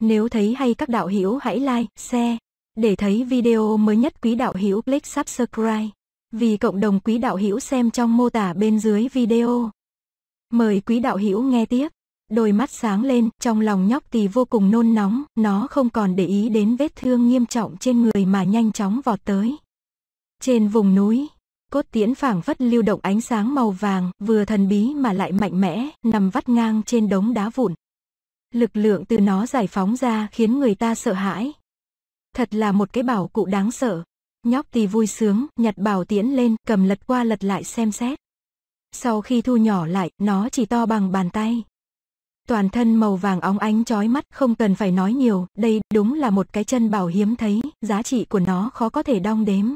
Nếu thấy hay các đạo hữu hãy like, share. Để thấy video mới nhất quý đạo hữu click subscribe. Vì cộng đồng quý đạo hữu xem trong mô tả bên dưới video. Mời quý đạo hữu nghe tiếp. Đôi mắt sáng lên, trong lòng nhóc tỳ vô cùng nôn nóng, nó không còn để ý đến vết thương nghiêm trọng trên người mà nhanh chóng vọt tới. Trên vùng núi, cốt tiễn phảng phất lưu động ánh sáng màu vàng, vừa thần bí mà lại mạnh mẽ, nằm vắt ngang trên đống đá vụn, lực lượng từ nó giải phóng ra khiến người ta sợ hãi. Thật là một cái bảo cụ đáng sợ. Nhóc thì vui sướng, nhặt bảo tiễn lên, cầm lật qua lật lại xem xét. Sau khi thu nhỏ lại, nó chỉ to bằng bàn tay. Toàn thân màu vàng óng ánh chói mắt, không cần phải nói nhiều, đây đúng là một cái chân bảo hiếm thấy, giá trị của nó khó có thể đong đếm.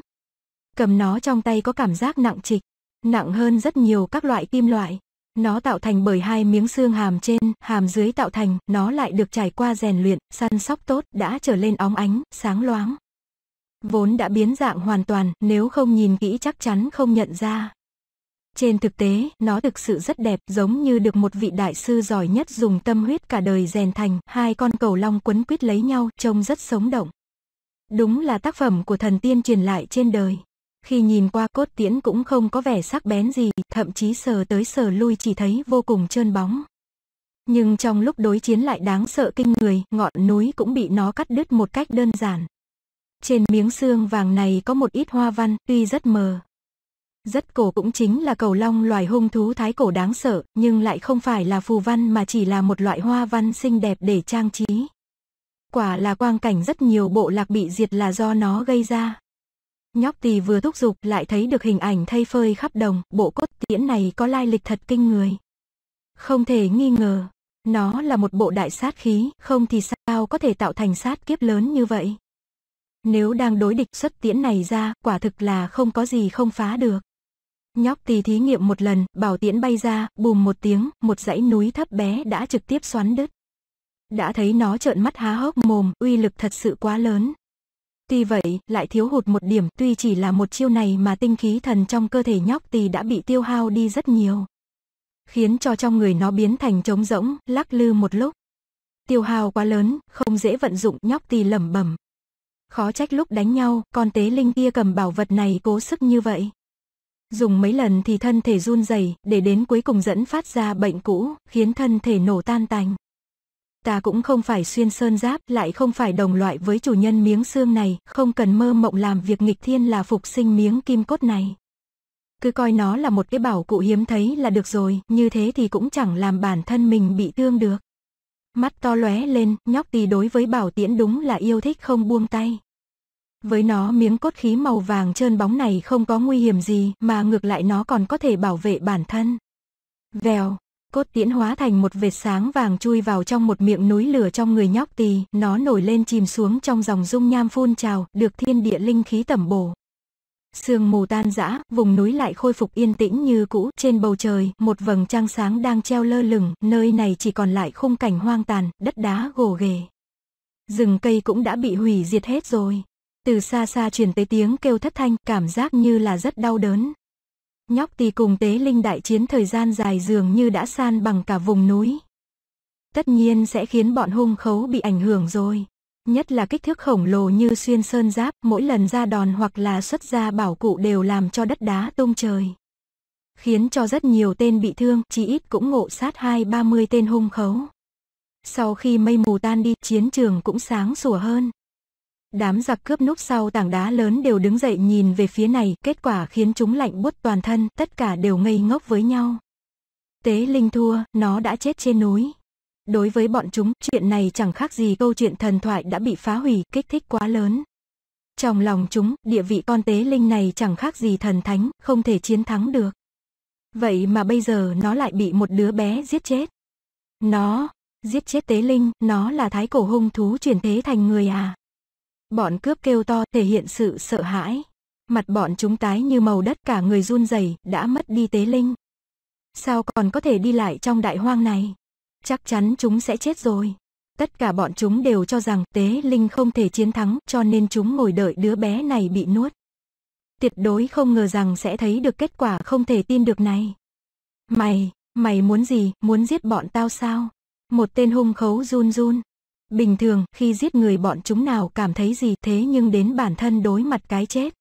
Cầm nó trong tay có cảm giác nặng trịch, nặng hơn rất nhiều các loại kim loại. Nó tạo thành bởi hai miếng xương hàm trên, hàm dưới tạo thành, nó lại được trải qua rèn luyện, săn sóc tốt, đã trở lên óng ánh, sáng loáng. Vốn đã biến dạng hoàn toàn, nếu không nhìn kỹ chắc chắn không nhận ra. Trên thực tế, nó thực sự rất đẹp, giống như được một vị đại sư giỏi nhất dùng tâm huyết cả đời rèn thành, hai con cầu long quấn quýt lấy nhau, trông rất sống động. Đúng là tác phẩm của thần tiên truyền lại trên đời. Khi nhìn qua cốt tiễn cũng không có vẻ sắc bén gì, thậm chí sờ tới sờ lui chỉ thấy vô cùng trơn bóng. Nhưng trong lúc đối chiến lại đáng sợ kinh người, ngọn núi cũng bị nó cắt đứt một cách đơn giản. Trên miếng xương vàng này có một ít hoa văn, tuy rất mờ. Rất cổ cũng chính là cầu long loài hung thú thái cổ đáng sợ, nhưng lại không phải là phù văn mà chỉ là một loại hoa văn xinh đẹp để trang trí. Quả là quang cảnh rất nhiều bộ lạc bị diệt là do nó gây ra. Nhóc tỳ vừa thúc giục lại thấy được hình ảnh thay phơi khắp đồng, bộ cốt tiễn này có lai lịch thật kinh người. Không thể nghi ngờ, nó là một bộ đại sát khí, không thì sao có thể tạo thành sát kiếp lớn như vậy. Nếu đang đối địch xuất tiễn này ra, quả thực là không có gì không phá được. Nhóc tỳ thí nghiệm một lần, bảo tiễn bay ra, bùm một tiếng, một dãy núi thấp bé đã trực tiếp xoắn đứt. Đã thấy nó trợn mắt há hốc mồm, uy lực thật sự quá lớn, Tuy vậy, lại thiếu hụt một điểm, tuy chỉ là một chiêu này mà tinh khí thần trong cơ thể nhóc tỳ đã bị tiêu hao đi rất nhiều. Khiến cho trong người nó biến thành trống rỗng, lắc lư một lúc. Tiêu hao quá lớn, không dễ vận dụng nhóc tỳ lẩm bẩm. Khó trách lúc đánh nhau, con tế linh kia cầm bảo vật này cố sức như vậy. Dùng mấy lần thì thân thể run rẩy, để đến cuối cùng dẫn phát ra bệnh cũ, khiến thân thể nổ tan tành ta cũng không phải xuyên sơn giáp, lại không phải đồng loại với chủ nhân miếng xương này, không cần mơ mộng làm việc nghịch thiên là phục sinh miếng kim cốt này. Cứ coi nó là một cái bảo cụ hiếm thấy là được rồi, như thế thì cũng chẳng làm bản thân mình bị thương được. Mắt to lóe lên, nhóc tì đối với bảo tiễn đúng là yêu thích không buông tay. Với nó miếng cốt khí màu vàng trơn bóng này không có nguy hiểm gì mà ngược lại nó còn có thể bảo vệ bản thân. Vèo, cốt tiễn hóa thành một vệt sáng vàng chui vào trong một miệng núi lửa trong người nhóc tỳ, nó nổi lên chìm xuống trong dòng dung nham phun trào, được thiên địa linh khí tẩm bổ. Sương mù tan rã, vùng núi lại khôi phục yên tĩnh như cũ, trên bầu trời, một vầng trăng sáng đang treo lơ lửng, nơi này chỉ còn lại khung cảnh hoang tàn, đất đá gồ ghề. Rừng cây cũng đã bị hủy diệt hết rồi. Từ xa xa truyền tới tiếng kêu thất thanh, cảm giác như là rất đau đớn, nhóc tì cùng tế linh đại chiến thời gian dài dường như đã san bằng cả vùng núi. Tất nhiên sẽ khiến bọn hung khấu bị ảnh hưởng rồi. Nhất là kích thước khổng lồ như xuyên sơn giáp, mỗi lần ra đòn hoặc là xuất ra bảo cụ đều làm cho đất đá tung trời. Khiến cho rất nhiều tên bị thương, chỉ ít cũng ngộ sát hai ba mươi tên hung khấu. Sau khi mây mù tan đi, chiến trường cũng sáng sủa hơn. Đám giặc cướp núp sau tảng đá lớn đều đứng dậy nhìn về phía này, kết quả khiến chúng lạnh buốt toàn thân, tất cả đều ngây ngốc với nhau. Tế Linh thua, nó đã chết trên núi. Đối với bọn chúng, chuyện này chẳng khác gì câu chuyện thần thoại đã bị phá hủy, kích thích quá lớn. Trong lòng chúng, địa vị con Tế Linh này chẳng khác gì thần thánh, không thể chiến thắng được. Vậy mà bây giờ nó lại bị một đứa bé giết chết. Nó, giết chết Tế Linh, nó là thái cổ hung thú chuyển thế thành người à? Bọn cướp kêu to thể hiện sự sợ hãi. Mặt bọn chúng tái như màu đất cả người run rẩy đã mất đi tế linh. Sao còn có thể đi lại trong đại hoang này? Chắc chắn chúng sẽ chết rồi. Tất cả bọn chúng đều cho rằng tế linh không thể chiến thắng cho nên chúng ngồi đợi đứa bé này bị nuốt. Tuyệt đối không ngờ rằng sẽ thấy được kết quả không thể tin được này. Mày, mày muốn gì, muốn giết bọn tao sao? Một tên hung khấu run run. Bình thường, khi giết người bọn chúng nào cảm thấy gì thế nhưng đến bản thân đối mặt cái chết.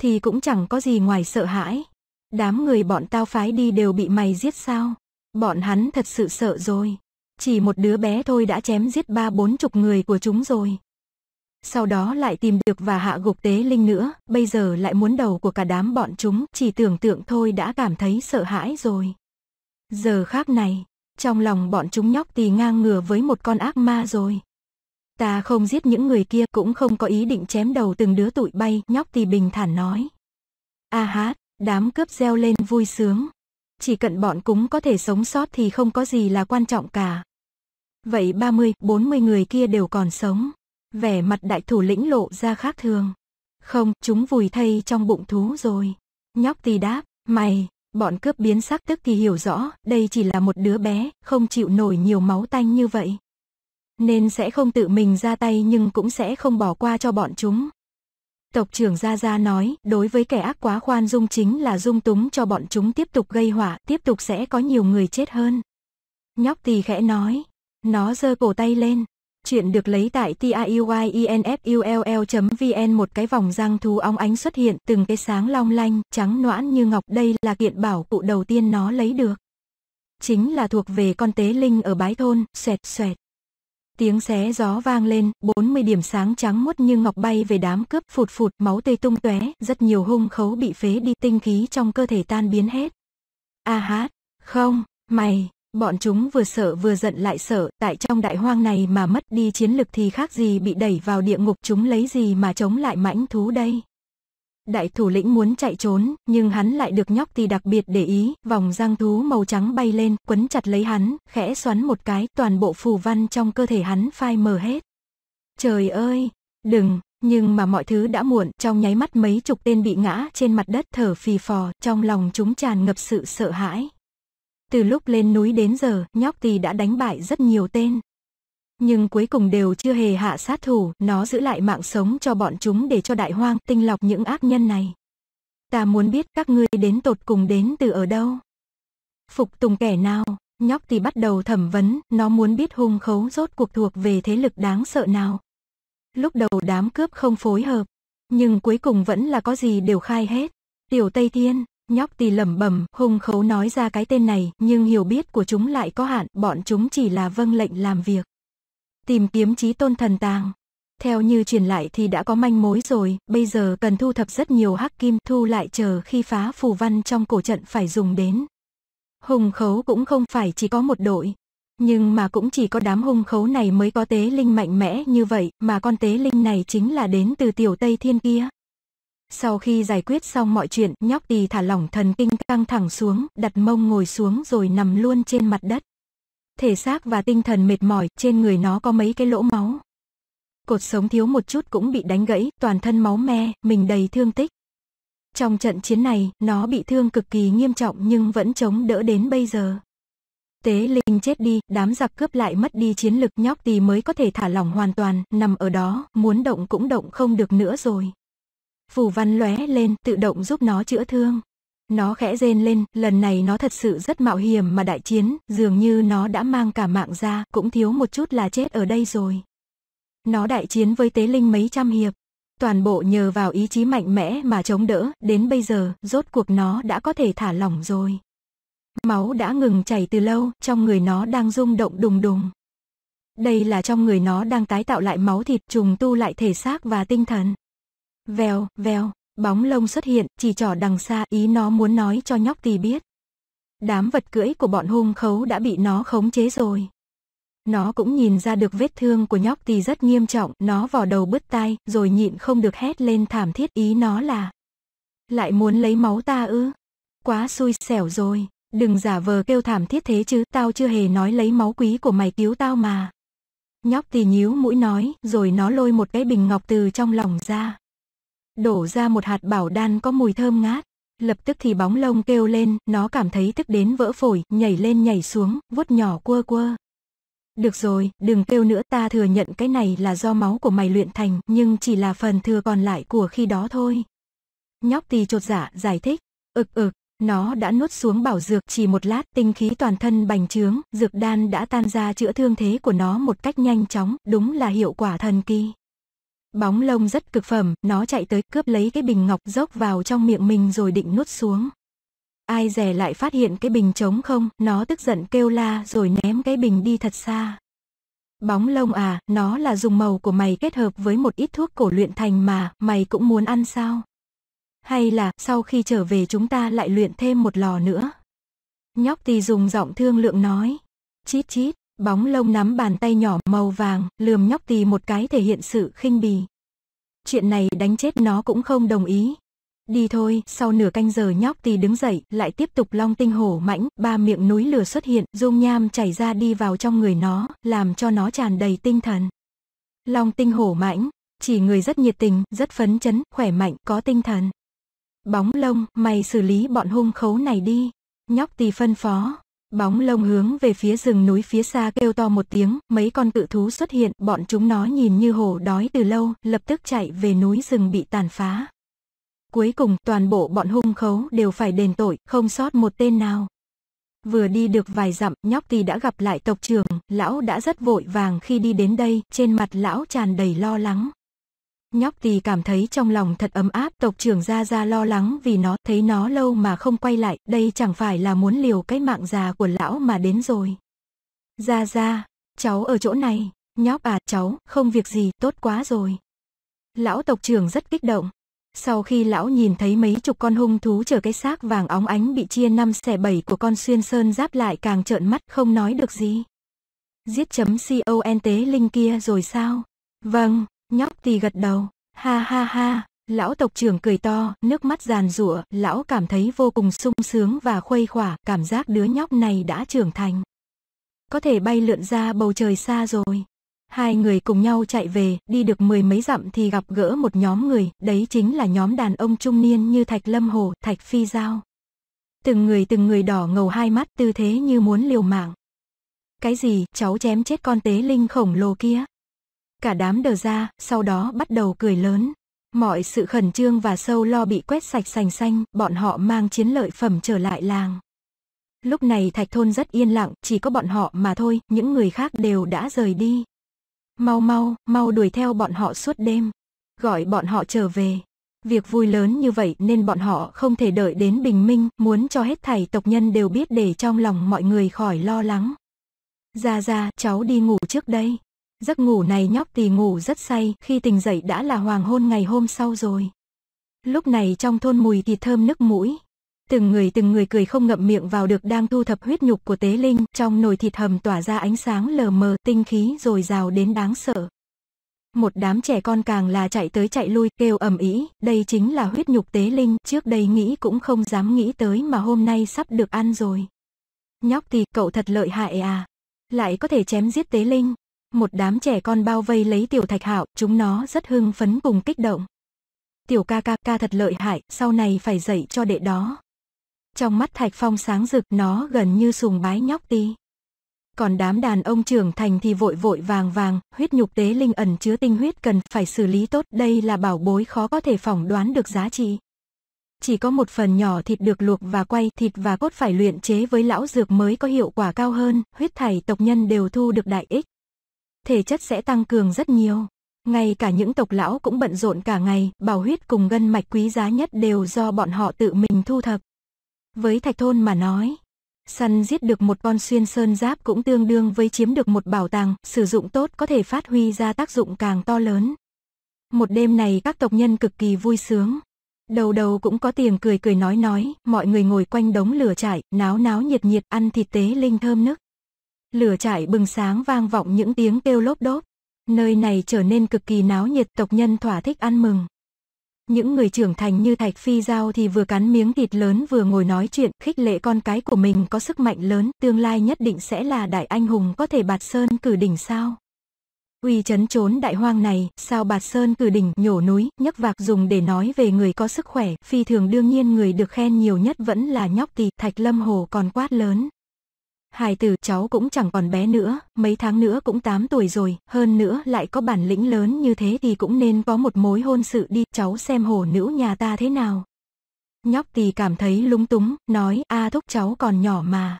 Thì cũng chẳng có gì ngoài sợ hãi. Đám người bọn tao phái đi đều bị mày giết sao? Bọn hắn thật sự sợ rồi. Chỉ một đứa bé thôi đã chém giết ba bốn chục người của chúng rồi. Sau đó lại tìm được và hạ gục tế linh nữa, bây giờ lại muốn đầu của cả đám bọn chúng, chỉ tưởng tượng thôi đã cảm thấy sợ hãi rồi. Giờ khác này, trong lòng bọn chúng nhóc tì ngang ngửa với một con ác ma rồi. Ta không giết những người kia cũng không có ý định chém đầu từng đứa tụi bay, nhóc tì bình thản nói. A à hát, đám cướp reo lên vui sướng. Chỉ cần bọn cúng có thể sống sót thì không có gì là quan trọng cả. Vậy 30, 40 người kia đều còn sống. Vẻ mặt đại thủ lĩnh lộ ra khác thường. Không, chúng vùi thây trong bụng thú rồi. Nhóc tì đáp, mày, Bọn cướp biến sắc tức thì hiểu rõ, đây chỉ là một đứa bé, không chịu nổi nhiều máu tanh như vậy. Nên sẽ không tự mình ra tay nhưng cũng sẽ không bỏ qua cho bọn chúng. Tộc trưởng Gia Gia nói, đối với kẻ ác quá khoan dung chính là dung túng cho bọn chúng tiếp tục gây họa tiếp tục sẽ có nhiều người chết hơn. Nhóc tỳ khẽ nói, nó giơ cổ tay lên, Chuyện được lấy tại tiuyinfull.vn một cái vòng răng thú óng ánh xuất hiện, từng cái sáng long lanh, trắng noãn như ngọc. Đây là kiện bảo cụ đầu tiên nó lấy được. Chính là thuộc về con tế linh ở bái thôn, xoẹt xoẹt. Tiếng xé gió vang lên, 40 điểm sáng trắng muốt như ngọc bay về đám cướp phụt phụt, máu tê tung tóe, rất nhiều hung khấu bị phế đi, tinh khí trong cơ thể tan biến hết. A hát, không, mày, Bọn chúng vừa sợ vừa giận lại sợ, tại trong đại hoang này mà mất đi chiến lực thì khác gì bị đẩy vào địa ngục chúng lấy gì mà chống lại mãnh thú đây. Đại thủ lĩnh muốn chạy trốn, nhưng hắn lại được nhóc thì đặc biệt để ý, vòng răng thú màu trắng bay lên, quấn chặt lấy hắn, khẽ xoắn một cái, toàn bộ phù văn trong cơ thể hắn phai mờ hết. Trời ơi, đừng, nhưng mà mọi thứ đã muộn, trong nháy mắt mấy chục tên bị ngã trên mặt đất thở phì phò, trong lòng chúng tràn ngập sự sợ hãi. Từ lúc lên núi đến giờ, nhóc tì đã đánh bại rất nhiều tên. Nhưng cuối cùng đều chưa hề hạ sát thủ, nó giữ lại mạng sống cho bọn chúng để cho đại hoang tinh lọc những ác nhân này. Ta muốn biết các ngươi đến tột cùng đến từ ở đâu. Phục tùng kẻ nào, nhóc thì bắt đầu thẩm vấn, nó muốn biết hung khấu rốt cuộc thuộc về thế lực đáng sợ nào. Lúc đầu đám cướp không phối hợp, nhưng cuối cùng vẫn là có gì đều khai hết. Tiểu Tây Thiên, Nhóc tì lẩm bẩm, hung khấu nói ra cái tên này, nhưng hiểu biết của chúng lại có hạn, bọn chúng chỉ là vâng lệnh làm việc. Tìm kiếm trí tôn thần tàng. Theo như truyền lại thì đã có manh mối rồi, bây giờ cần thu thập rất nhiều hắc kim thu lại chờ khi phá phù văn trong cổ trận phải dùng đến. Hùng khấu cũng không phải chỉ có một đội, nhưng mà cũng chỉ có đám hung khấu này mới có tế linh mạnh mẽ như vậy, mà con tế linh này chính là đến từ tiểu Tây Thiên kia. Sau khi giải quyết xong mọi chuyện, nhóc tì thả lỏng thần kinh căng thẳng xuống, đặt mông ngồi xuống rồi nằm luôn trên mặt đất. Thể xác và tinh thần mệt mỏi, trên người nó có mấy cái lỗ máu. Cột sống thiếu một chút cũng bị đánh gãy, toàn thân máu me, mình đầy thương tích. Trong trận chiến này, nó bị thương cực kỳ nghiêm trọng nhưng vẫn chống đỡ đến bây giờ. Tế Linh chết đi, đám giặc cướp lại mất đi chiến lực nhóc thì mới có thể thả lỏng hoàn toàn, nằm ở đó, muốn động cũng động không được nữa rồi. Phù văn lóe lên, tự động giúp nó chữa thương. Nó khẽ rên lên, lần này nó thật sự rất mạo hiểm mà đại chiến, dường như nó đã mang cả mạng ra, cũng thiếu một chút là chết ở đây rồi. Nó đại chiến với tế linh mấy trăm hiệp, toàn bộ nhờ vào ý chí mạnh mẽ mà chống đỡ, đến bây giờ, rốt cuộc nó đã có thể thả lỏng rồi. Máu đã ngừng chảy từ lâu, trong người nó đang rung động đùng đùng. Đây là trong người nó đang tái tạo lại máu thịt trùng tu lại thể xác và tinh thần. Vèo, vèo, bóng lông xuất hiện, chỉ trỏ đằng xa, ý nó muốn nói cho nhóc tì biết. Đám vật cưỡi của bọn hung khấu đã bị nó khống chế rồi. Nó cũng nhìn ra được vết thương của nhóc tì rất nghiêm trọng, nó vò đầu bứt tai, rồi nhịn không được hét lên thảm thiết ý nó là. Lại muốn lấy máu ta ư? Quá xui xẻo rồi, đừng giả vờ kêu thảm thiết thế chứ, tao chưa hề nói lấy máu quý của mày cứu tao mà. Nhóc tì nhíu mũi nói, rồi nó lôi một cái bình ngọc từ trong lòng ra đổ ra một hạt bảo đan có mùi thơm ngát. Lập tức thì bóng lông kêu lên, nó cảm thấy tức đến vỡ phổi, nhảy lên nhảy xuống, vuốt nhỏ quơ quơ. Được rồi, đừng kêu nữa ta thừa nhận cái này là do máu của mày luyện thành, nhưng chỉ là phần thừa còn lại của khi đó thôi. Nhóc tì trột giả, dạ, giải thích. Ực ực, nó đã nuốt xuống bảo dược chỉ một lát tinh khí toàn thân bành trướng, dược đan đã tan ra chữa thương thế của nó một cách nhanh chóng, đúng là hiệu quả thần kỳ. Bóng lông rất cực phẩm, nó chạy tới cướp lấy cái bình ngọc dốc vào trong miệng mình rồi định nuốt xuống. Ai rẻ lại phát hiện cái bình trống không, nó tức giận kêu la rồi ném cái bình đi thật xa. Bóng lông à, nó là dùng màu của mày kết hợp với một ít thuốc cổ luyện thành mà, mày cũng muốn ăn sao? Hay là, sau khi trở về chúng ta lại luyện thêm một lò nữa? Nhóc thì dùng giọng thương lượng nói. Chít chít, Bóng lông nắm bàn tay nhỏ màu vàng, lườm nhóc tì một cái thể hiện sự khinh bì. Chuyện này đánh chết nó cũng không đồng ý. Đi thôi, sau nửa canh giờ nhóc tì đứng dậy, lại tiếp tục long tinh hổ mãnh, ba miệng núi lửa xuất hiện, dung nham chảy ra đi vào trong người nó, làm cho nó tràn đầy tinh thần. Long tinh hổ mãnh, chỉ người rất nhiệt tình, rất phấn chấn, khỏe mạnh, có tinh thần. Bóng lông, mày xử lý bọn hung khấu này đi. Nhóc tì phân phó, Bóng lông hướng về phía rừng núi phía xa kêu to một tiếng, mấy con cự thú xuất hiện, bọn chúng nó nhìn như hổ đói từ lâu, lập tức chạy về núi rừng bị tàn phá. Cuối cùng, toàn bộ bọn hung khấu đều phải đền tội, không sót một tên nào. Vừa đi được vài dặm, nhóc thì đã gặp lại tộc trưởng, lão đã rất vội vàng khi đi đến đây, trên mặt lão tràn đầy lo lắng, Nhóc tì cảm thấy trong lòng thật ấm áp, tộc trưởng Gia Gia lo lắng vì nó, thấy nó lâu mà không quay lại, đây chẳng phải là muốn liều cái mạng già của lão mà đến rồi. Gia Gia, cháu ở chỗ này, nhóc à, cháu, không việc gì, tốt quá rồi. Lão tộc trưởng rất kích động. Sau khi lão nhìn thấy mấy chục con hung thú chở cái xác vàng óng ánh bị chia năm xẻ bảy của con xuyên sơn giáp lại càng trợn mắt không nói được gì. Giết chấm con tế linh kia rồi sao? Vâng. Nhóc tì gật đầu, ha ha ha, lão tộc trưởng cười to, nước mắt giàn rủa, lão cảm thấy vô cùng sung sướng và khuây khỏa, cảm giác đứa nhóc này đã trưởng thành. Có thể bay lượn ra bầu trời xa rồi. Hai người cùng nhau chạy về, đi được mười mấy dặm thì gặp gỡ một nhóm người, đấy chính là nhóm đàn ông trung niên như Thạch Lâm Hồ, Thạch Phi Giao. Từng người từng người đỏ ngầu hai mắt tư thế như muốn liều mạng. Cái gì, cháu chém chết con tế linh khổng lồ kia? Cả đám đờ ra, sau đó bắt đầu cười lớn. Mọi sự khẩn trương và sâu lo bị quét sạch sành xanh, bọn họ mang chiến lợi phẩm trở lại làng. Lúc này thạch thôn rất yên lặng, chỉ có bọn họ mà thôi, những người khác đều đã rời đi. Mau mau, mau đuổi theo bọn họ suốt đêm. Gọi bọn họ trở về. Việc vui lớn như vậy nên bọn họ không thể đợi đến bình minh, muốn cho hết thầy tộc nhân đều biết để trong lòng mọi người khỏi lo lắng. Ra ra, cháu đi ngủ trước đây. Giấc ngủ này nhóc tì ngủ rất say, khi tỉnh dậy đã là hoàng hôn ngày hôm sau rồi. Lúc này trong thôn mùi thì thơm nức mũi. Từng người từng người cười không ngậm miệng vào được đang thu thập huyết nhục của tế linh, trong nồi thịt hầm tỏa ra ánh sáng lờ mờ, tinh khí dồi rào đến đáng sợ. Một đám trẻ con càng là chạy tới chạy lui, kêu ầm ĩ, đây chính là huyết nhục tế linh, trước đây nghĩ cũng không dám nghĩ tới mà hôm nay sắp được ăn rồi. Nhóc thì cậu thật lợi hại à, lại có thể chém giết tế linh, một đám trẻ con bao vây lấy tiểu thạch hạo, chúng nó rất hưng phấn cùng kích động. Tiểu ca ca ca thật lợi hại, sau này phải dạy cho đệ đó. Trong mắt thạch phong sáng rực nó gần như sùng bái nhóc ti. Còn đám đàn ông trưởng thành thì vội vội vàng vàng, huyết nhục tế linh ẩn chứa tinh huyết cần phải xử lý tốt. Đây là bảo bối khó có thể phỏng đoán được giá trị. Chỉ có một phần nhỏ thịt được luộc và quay, thịt và cốt phải luyện chế với lão dược mới có hiệu quả cao hơn, huyết thảy tộc nhân đều thu được đại ích thể chất sẽ tăng cường rất nhiều. Ngay cả những tộc lão cũng bận rộn cả ngày, bảo huyết cùng gân mạch quý giá nhất đều do bọn họ tự mình thu thập. Với thạch thôn mà nói, săn giết được một con xuyên sơn giáp cũng tương đương với chiếm được một bảo tàng, sử dụng tốt có thể phát huy ra tác dụng càng to lớn. Một đêm này các tộc nhân cực kỳ vui sướng. Đầu đầu cũng có tiếng cười cười nói nói, mọi người ngồi quanh đống lửa trải, náo náo nhiệt nhiệt ăn thịt tế linh thơm nức. Lửa trại bừng sáng vang vọng những tiếng kêu lốp đốp. Nơi này trở nên cực kỳ náo nhiệt tộc nhân thỏa thích ăn mừng. Những người trưởng thành như Thạch Phi Giao thì vừa cắn miếng thịt lớn vừa ngồi nói chuyện khích lệ con cái của mình có sức mạnh lớn tương lai nhất định sẽ là đại anh hùng có thể bạt sơn cử đỉnh sao. Uy chấn trốn đại hoang này, sao bạt sơn cử đỉnh nhổ núi, nhấc vạc dùng để nói về người có sức khỏe, phi thường đương nhiên người được khen nhiều nhất vẫn là nhóc tỳ Thạch Lâm Hồ còn quát lớn. Hải tử cháu cũng chẳng còn bé nữa, mấy tháng nữa cũng 8 tuổi rồi, hơn nữa lại có bản lĩnh lớn như thế thì cũng nên có một mối hôn sự đi, cháu xem hồ nữ nhà ta thế nào. Nhóc tì cảm thấy lúng túng, nói, a thúc cháu còn nhỏ mà.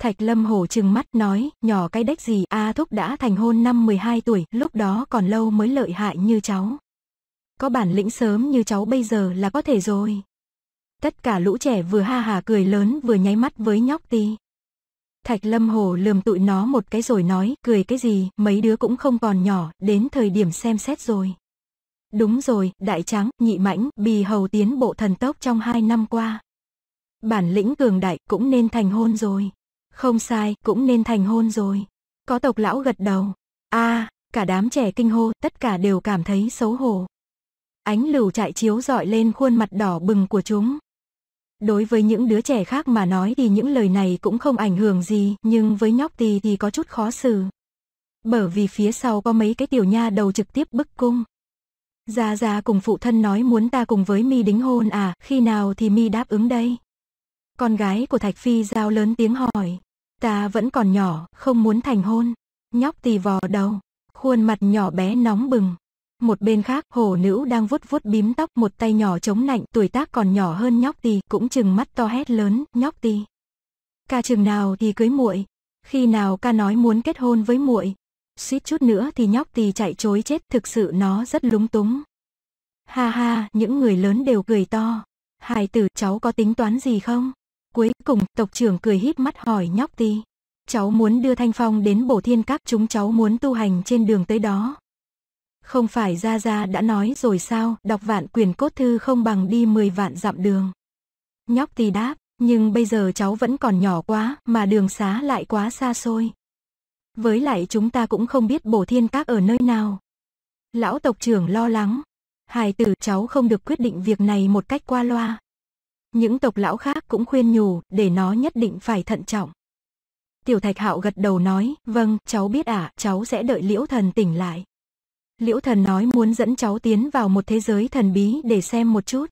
Thạch lâm hổ trừng mắt nói, nhỏ cái đếch gì, a thúc đã thành hôn năm 12 tuổi, lúc đó còn lâu mới lợi hại như cháu. Có bản lĩnh sớm như cháu bây giờ là có thể rồi. Tất cả lũ trẻ vừa ha hà cười lớn vừa nháy mắt với nhóc tì. Thạch Lâm Hồ lườm tụi nó một cái rồi nói, cười cái gì, mấy đứa cũng không còn nhỏ, đến thời điểm xem xét rồi. Đúng rồi, đại trắng, nhị mãnh, bì hầu tiến bộ thần tốc trong hai năm qua. Bản lĩnh cường đại cũng nên thành hôn rồi. Không sai, cũng nên thành hôn rồi. Có tộc lão gật đầu. a cả đám trẻ kinh hô, tất cả đều cảm thấy xấu hổ. Ánh lửu chạy chiếu dọi lên khuôn mặt đỏ bừng của chúng. Đối với những đứa trẻ khác mà nói thì những lời này cũng không ảnh hưởng gì, nhưng với nhóc tì thì có chút khó xử. Bởi vì phía sau có mấy cái tiểu nha đầu trực tiếp bức cung. Gia Gia cùng phụ thân nói muốn ta cùng với mi đính hôn à, khi nào thì mi đáp ứng đây? Con gái của Thạch Phi giao lớn tiếng hỏi. Ta vẫn còn nhỏ, không muốn thành hôn. Nhóc tì vò đầu, khuôn mặt nhỏ bé nóng bừng. Một bên khác, hồ nữ đang vuốt vuốt bím tóc, một tay nhỏ chống nạnh, tuổi tác còn nhỏ hơn nhóc tì, cũng chừng mắt to hét lớn, nhóc tì. Ca chừng nào thì cưới muội, khi nào ca nói muốn kết hôn với muội, suýt chút nữa thì nhóc tì chạy chối chết, thực sự nó rất lúng túng. Ha ha, những người lớn đều cười to. Hài tử, cháu có tính toán gì không? Cuối cùng, tộc trưởng cười híp mắt hỏi nhóc tì. Cháu muốn đưa Thanh Phong đến bổ thiên các chúng cháu muốn tu hành trên đường tới đó. Không phải Gia Gia đã nói rồi sao, đọc vạn quyển cốt thư không bằng đi 10 vạn dặm đường. Nhóc thì đáp, nhưng bây giờ cháu vẫn còn nhỏ quá, mà đường xá lại quá xa xôi. Với lại chúng ta cũng không biết bổ thiên các ở nơi nào. Lão tộc trưởng lo lắng. Hài tử cháu không được quyết định việc này một cách qua loa. Những tộc lão khác cũng khuyên nhủ để nó nhất định phải thận trọng. Tiểu thạch hạo gật đầu nói, vâng, cháu biết ạ, à, cháu sẽ đợi liễu thần tỉnh lại. Liễu Thần nói muốn dẫn cháu tiến vào một thế giới thần bí để xem một chút.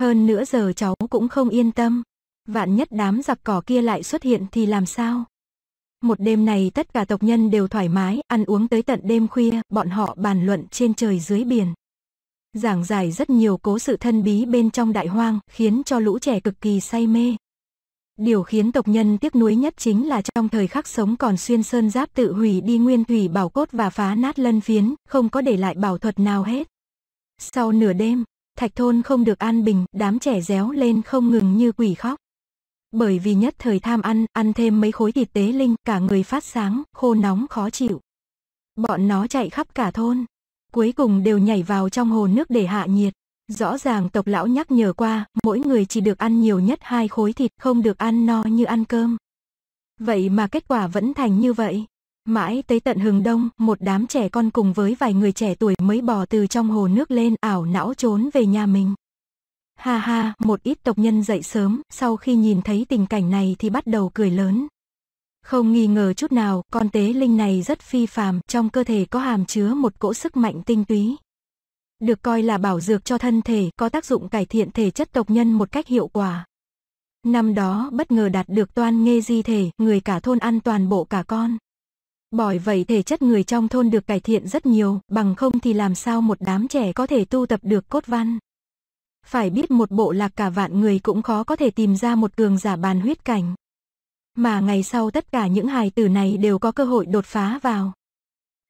Hơn nữa giờ cháu cũng không yên tâm. Vạn nhất đám giặc cỏ kia lại xuất hiện thì làm sao? Một đêm này tất cả tộc nhân đều thoải mái, ăn uống tới tận đêm khuya, bọn họ bàn luận trên trời dưới biển. Giảng giải rất nhiều cố sự thân bí bên trong đại hoang, khiến cho lũ trẻ cực kỳ say mê. Điều khiến tộc nhân tiếc nuối nhất chính là trong thời khắc sống còn xuyên sơn giáp tự hủy đi nguyên thủy bảo cốt và phá nát lân phiến, không có để lại bảo thuật nào hết. Sau nửa đêm, thạch thôn không được an bình, đám trẻ réo lên không ngừng như quỷ khóc. Bởi vì nhất thời tham ăn, ăn thêm mấy khối thịt tế linh, cả người phát sáng, khô nóng khó chịu. Bọn nó chạy khắp cả thôn, cuối cùng đều nhảy vào trong hồ nước để hạ nhiệt. Rõ ràng tộc lão nhắc nhở qua, mỗi người chỉ được ăn nhiều nhất hai khối thịt, không được ăn no như ăn cơm. Vậy mà kết quả vẫn thành như vậy. Mãi tới tận hừng đông, một đám trẻ con cùng với vài người trẻ tuổi mới bò từ trong hồ nước lên ảo não trốn về nhà mình. Ha ha, một ít tộc nhân dậy sớm, sau khi nhìn thấy tình cảnh này thì bắt đầu cười lớn. Không nghi ngờ chút nào, con tế linh này rất phi phàm, trong cơ thể có hàm chứa một cỗ sức mạnh tinh túy được coi là bảo dược cho thân thể, có tác dụng cải thiện thể chất tộc nhân một cách hiệu quả. Năm đó bất ngờ đạt được toan nghê di thể, người cả thôn ăn toàn bộ cả con. Bởi vậy thể chất người trong thôn được cải thiện rất nhiều, bằng không thì làm sao một đám trẻ có thể tu tập được cốt văn. Phải biết một bộ lạc cả vạn người cũng khó có thể tìm ra một cường giả bàn huyết cảnh. Mà ngày sau tất cả những hài tử này đều có cơ hội đột phá vào.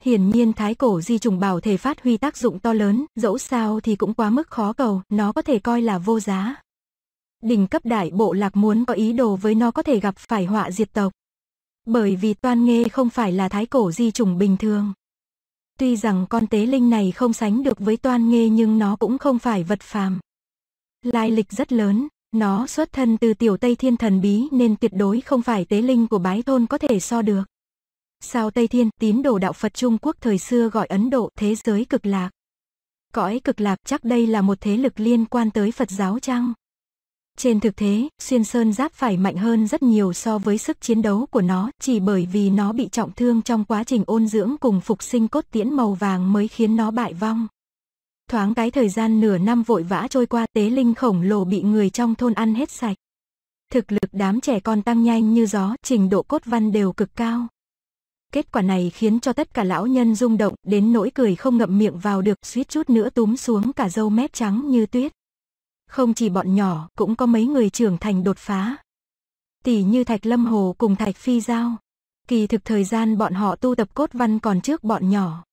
Hiển nhiên thái cổ di trùng bảo thể phát huy tác dụng to lớn, dẫu sao thì cũng quá mức khó cầu, nó có thể coi là vô giá. Đỉnh cấp đại bộ lạc muốn có ý đồ với nó có thể gặp phải họa diệt tộc. Bởi vì toan nghê không phải là thái cổ di trùng bình thường. Tuy rằng con tế linh này không sánh được với toan nghê nhưng nó cũng không phải vật phàm. Lai lịch rất lớn, nó xuất thân từ tiểu Tây Thiên Thần Bí nên tuyệt đối không phải tế linh của bái thôn có thể so được. Sao Tây Thiên, tín đồ đạo Phật Trung Quốc thời xưa gọi Ấn Độ thế giới cực lạc. Cõi cực lạc chắc đây là một thế lực liên quan tới Phật giáo chăng? Trên thực thế xuyên sơn giáp phải mạnh hơn rất nhiều so với sức chiến đấu của nó, chỉ bởi vì nó bị trọng thương trong quá trình ôn dưỡng cùng phục sinh cốt tiễn màu vàng mới khiến nó bại vong. Thoáng cái thời gian nửa năm vội vã trôi qua tế linh khổng lồ bị người trong thôn ăn hết sạch. Thực lực đám trẻ con tăng nhanh như gió, trình độ cốt văn đều cực cao. Kết quả này khiến cho tất cả lão nhân rung động, đến nỗi cười không ngậm miệng vào được, suýt chút nữa túm xuống cả râu mép trắng như tuyết. Không chỉ bọn nhỏ, cũng có mấy người trưởng thành đột phá. Tỷ như Thạch Lâm Hồ cùng Thạch Phi Giao. Kỳ thực thời gian bọn họ tu tập cốt văn còn trước bọn nhỏ.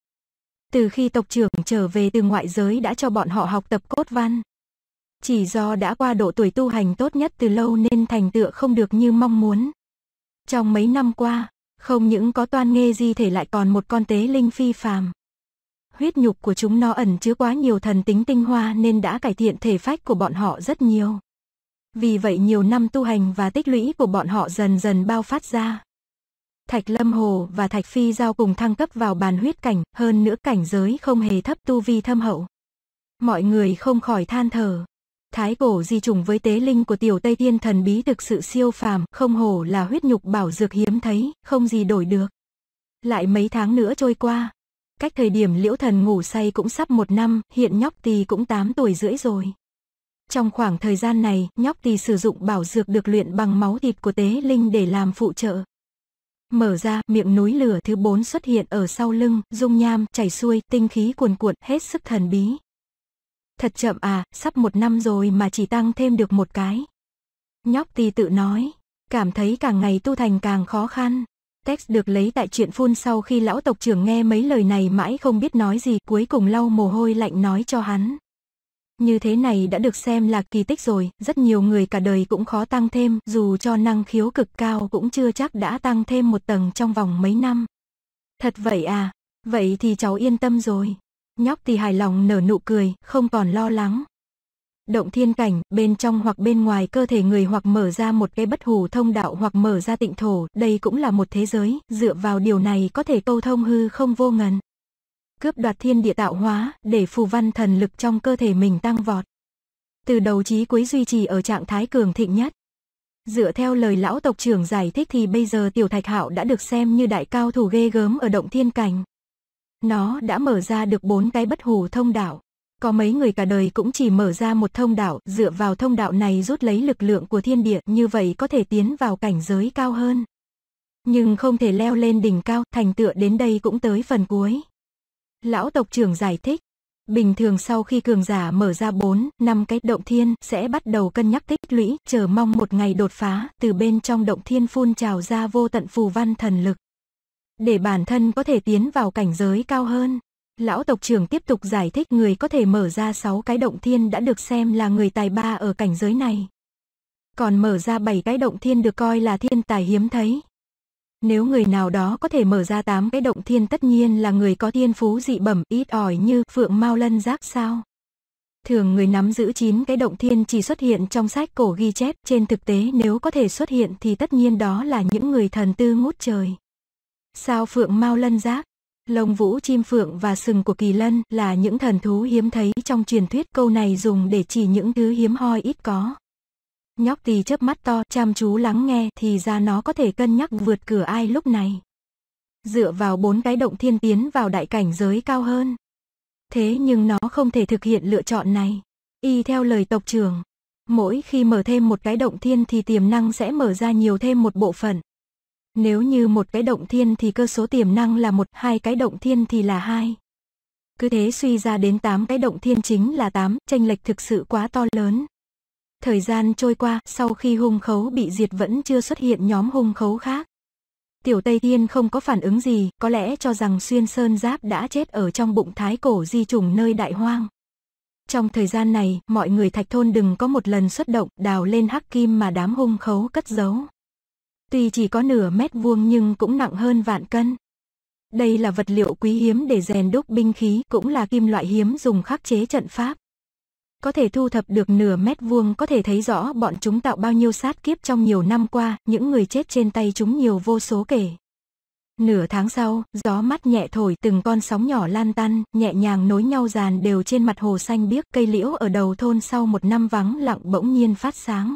Từ khi tộc trưởng trở về từ ngoại giới đã cho bọn họ học tập cốt văn. Chỉ do đã qua độ tuổi tu hành tốt nhất từ lâu nên thành tựu không được như mong muốn. Trong mấy năm qua, không những có toan nghê di thể lại còn một con tế linh phi phàm. Huyết nhục của chúng nó ẩn chứa quá nhiều thần tính tinh hoa nên đã cải thiện thể phách của bọn họ rất nhiều. Vì vậy nhiều năm tu hành và tích lũy của bọn họ dần dần bao phát ra. Thạch Lâm Hồ và Thạch Phi giao cùng thăng cấp vào bàn huyết cảnh, hơn nữa cảnh giới không hề thấp tu vi thâm hậu. Mọi người không khỏi than thở. Thái cổ di trùng với tế linh của tiểu Tây Thiên thần bí thực sự siêu phàm, không hổ là huyết nhục bảo dược hiếm thấy, không gì đổi được. Lại mấy tháng nữa trôi qua, cách thời điểm liễu thần ngủ say cũng sắp một năm, hiện nhóc tì cũng 8 tuổi rưỡi rồi. Trong khoảng thời gian này, nhóc tì sử dụng bảo dược được luyện bằng máu thịt của tế linh để làm phụ trợ. Mở ra, miệng núi lửa thứ bốn xuất hiện ở sau lưng, dung nham, chảy xuôi, tinh khí cuồn cuộn, hết sức thần bí, thật chậm à, sắp một năm rồi mà chỉ tăng thêm được một cái. Nhóc tì tự nói, cảm thấy càng ngày tu thành càng khó khăn. Text được lấy tại chuyện phun sau khi lão tộc trưởng nghe mấy lời này mãi không biết nói gì cuối cùng lau mồ hôi lạnh nói cho hắn. Như thế này đã được xem là kỳ tích rồi, rất nhiều người cả đời cũng khó tăng thêm, dù cho năng khiếu cực cao cũng chưa chắc đã tăng thêm một tầng trong vòng mấy năm. Thật vậy à, vậy thì cháu yên tâm rồi. Nhóc thì hài lòng nở nụ cười, không còn lo lắng. Động thiên cảnh, bên trong hoặc bên ngoài cơ thể người hoặc mở ra một cái bất hủ thông đạo hoặc mở ra tịnh thổ, đây cũng là một thế giới, dựa vào điều này có thể câu thông hư không vô ngần. Cướp đoạt thiên địa tạo hóa, để phù văn thần lực trong cơ thể mình tăng vọt. Từ đầu chí cuối duy trì ở trạng thái cường thịnh nhất. Dựa theo lời lão tộc trưởng giải thích thì bây giờ tiểu thạch hạo đã được xem như đại cao thủ ghê gớm ở động thiên cảnh. Nó đã mở ra được bốn cái bất hủ thông đạo. Có mấy người cả đời cũng chỉ mở ra một thông đạo, dựa vào thông đạo này rút lấy lực lượng của thiên địa, như vậy có thể tiến vào cảnh giới cao hơn. Nhưng không thể leo lên đỉnh cao, thành tựa đến đây cũng tới phần cuối. Lão tộc trưởng giải thích, bình thường sau khi cường giả mở ra bốn, năm cái động thiên sẽ bắt đầu cân nhắc tích lũy, chờ mong một ngày đột phá, từ bên trong động thiên phun trào ra vô tận phù văn thần lực để bản thân có thể tiến vào cảnh giới cao hơn. Lão tộc trưởng tiếp tục giải thích người có thể mở ra 6 cái động thiên đã được xem là người tài ba ở cảnh giới này. Còn mở ra 7 cái động thiên được coi là thiên tài hiếm thấy. Nếu người nào đó có thể mở ra 8 cái động thiên tất nhiên là người có thiên phú dị bẩm ít ỏi như phượng mau lân giác sao. Thường người nắm giữ 9 cái động thiên chỉ xuất hiện trong sách cổ ghi chép, trên thực tế nếu có thể xuất hiện thì tất nhiên đó là những người thần tư ngút trời. Sao phượng mau lân giáp, lông vũ chim phượng và sừng của kỳ lân là những thần thú hiếm thấy trong truyền thuyết câu này dùng để chỉ những thứ hiếm hoi ít có. Nhóc tì chớp mắt to chăm chú lắng nghe thì ra nó có thể cân nhắc vượt cửa ai lúc này. Dựa vào bốn cái động thiên tiến vào đại cảnh giới cao hơn. Thế nhưng nó không thể thực hiện lựa chọn này. Y theo lời tộc trưởng, mỗi khi mở thêm một cái động thiên thì tiềm năng sẽ mở ra nhiều thêm một bộ phận. Nếu như một cái động thiên thì cơ số tiềm năng là một, hai cái động thiên thì là hai. Cứ thế suy ra đến tám cái động thiên chính là tám tranh lệch thực sự quá to lớn. Thời gian trôi qua, sau khi hung khấu bị diệt vẫn chưa xuất hiện nhóm hung khấu khác. Tiểu Tây Thiên không có phản ứng gì, có lẽ cho rằng xuyên sơn giáp đã chết ở trong bụng thái cổ di trùng nơi đại hoang. Trong thời gian này, mọi người thạch thôn đừng có một lần xuất động đào lên hắc kim mà đám hung khấu cất giấu. Tuy chỉ có nửa mét vuông nhưng cũng nặng hơn vạn cân. Đây là vật liệu quý hiếm để rèn đúc binh khí, cũng là kim loại hiếm dùng khắc chế trận pháp. Có thể thu thập được nửa mét vuông có thể thấy rõ bọn chúng tạo bao nhiêu sát kiếp trong nhiều năm qua, những người chết trên tay chúng nhiều vô số kể. Nửa tháng sau, gió mắt nhẹ thổi từng con sóng nhỏ lan tan, nhẹ nhàng nối nhau dàn đều trên mặt hồ xanh biếc cây liễu ở đầu thôn sau một năm vắng lặng bỗng nhiên phát sáng.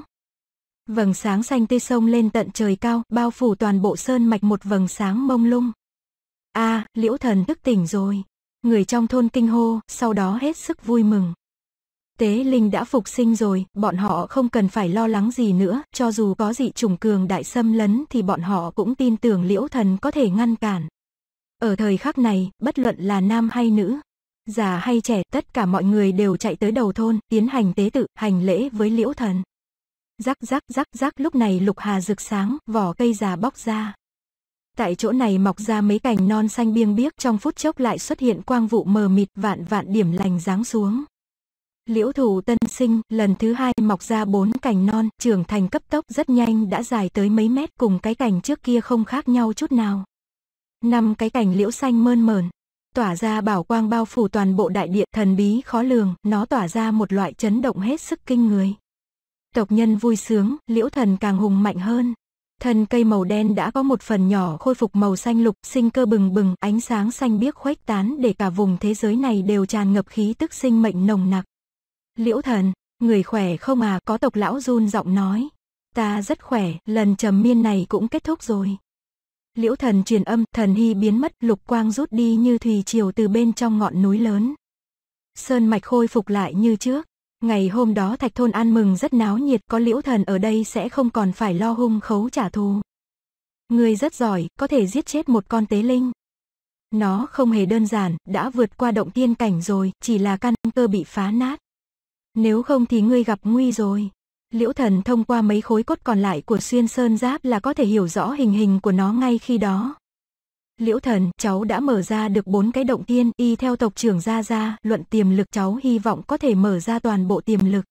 Vầng sáng xanh tươi sông lên tận trời cao, bao phủ toàn bộ sơn mạch một vầng sáng mông lung. A, liễu thần thức tỉnh rồi. Người trong thôn kinh hô, sau đó hết sức vui mừng. Tế linh đã phục sinh rồi, bọn họ không cần phải lo lắng gì nữa, cho dù có dị trùng cường đại xâm lấn thì bọn họ cũng tin tưởng liễu thần có thể ngăn cản. Ở thời khắc này, bất luận là nam hay nữ, già hay trẻ, tất cả mọi người đều chạy tới đầu thôn, tiến hành tế tự, hành lễ với liễu thần. Rắc rắc rắc rắc lúc này lục hà rực sáng, vỏ cây già bóc ra. Tại chỗ này mọc ra mấy cành non xanh biêng biếc trong phút chốc lại xuất hiện quang vụ mờ mịt vạn vạn điểm lành giáng xuống. Liễu thủ tân sinh lần thứ hai mọc ra bốn cành non trưởng thành cấp tốc rất nhanh đã dài tới mấy mét cùng cái cành trước kia không khác nhau chút nào. Năm cái cành liễu xanh mơn mờn, tỏa ra bảo quang bao phủ toàn bộ đại địa thần bí khó lường, nó tỏa ra một loại chấn động hết sức kinh người. Tộc nhân vui sướng, liễu thần càng hùng mạnh hơn. Thân cây màu đen đã có một phần nhỏ khôi phục màu xanh lục, sinh cơ bừng bừng, ánh sáng xanh biếc khuếch tán để cả vùng thế giới này đều tràn ngập khí tức sinh mệnh nồng nặc. Liễu thần, người khỏe không à, có tộc lão run giọng nói. Ta rất khỏe, lần trầm miên này cũng kết thúc rồi. Liễu thần truyền âm, thần hy biến mất, lục quang rút đi như thủy triều từ bên trong ngọn núi lớn. Sơn mạch khôi phục lại như trước. Ngày hôm đó thạch thôn ăn mừng rất náo nhiệt, có liễu thần ở đây sẽ không còn phải lo hung khấu trả thù. người rất giỏi, có thể giết chết một con tế linh. Nó không hề đơn giản, đã vượt qua động tiên cảnh rồi, chỉ là căn cơ bị phá nát. Nếu không thì ngươi gặp nguy rồi. Liễu thần thông qua mấy khối cốt còn lại của xuyên sơn giáp là có thể hiểu rõ hình hình của nó ngay khi đó. Liễu thần, cháu đã mở ra được bốn cái động tiên, y theo tộc trưởng gia gia luận tiềm lực cháu hy vọng có thể mở ra toàn bộ tiềm lực.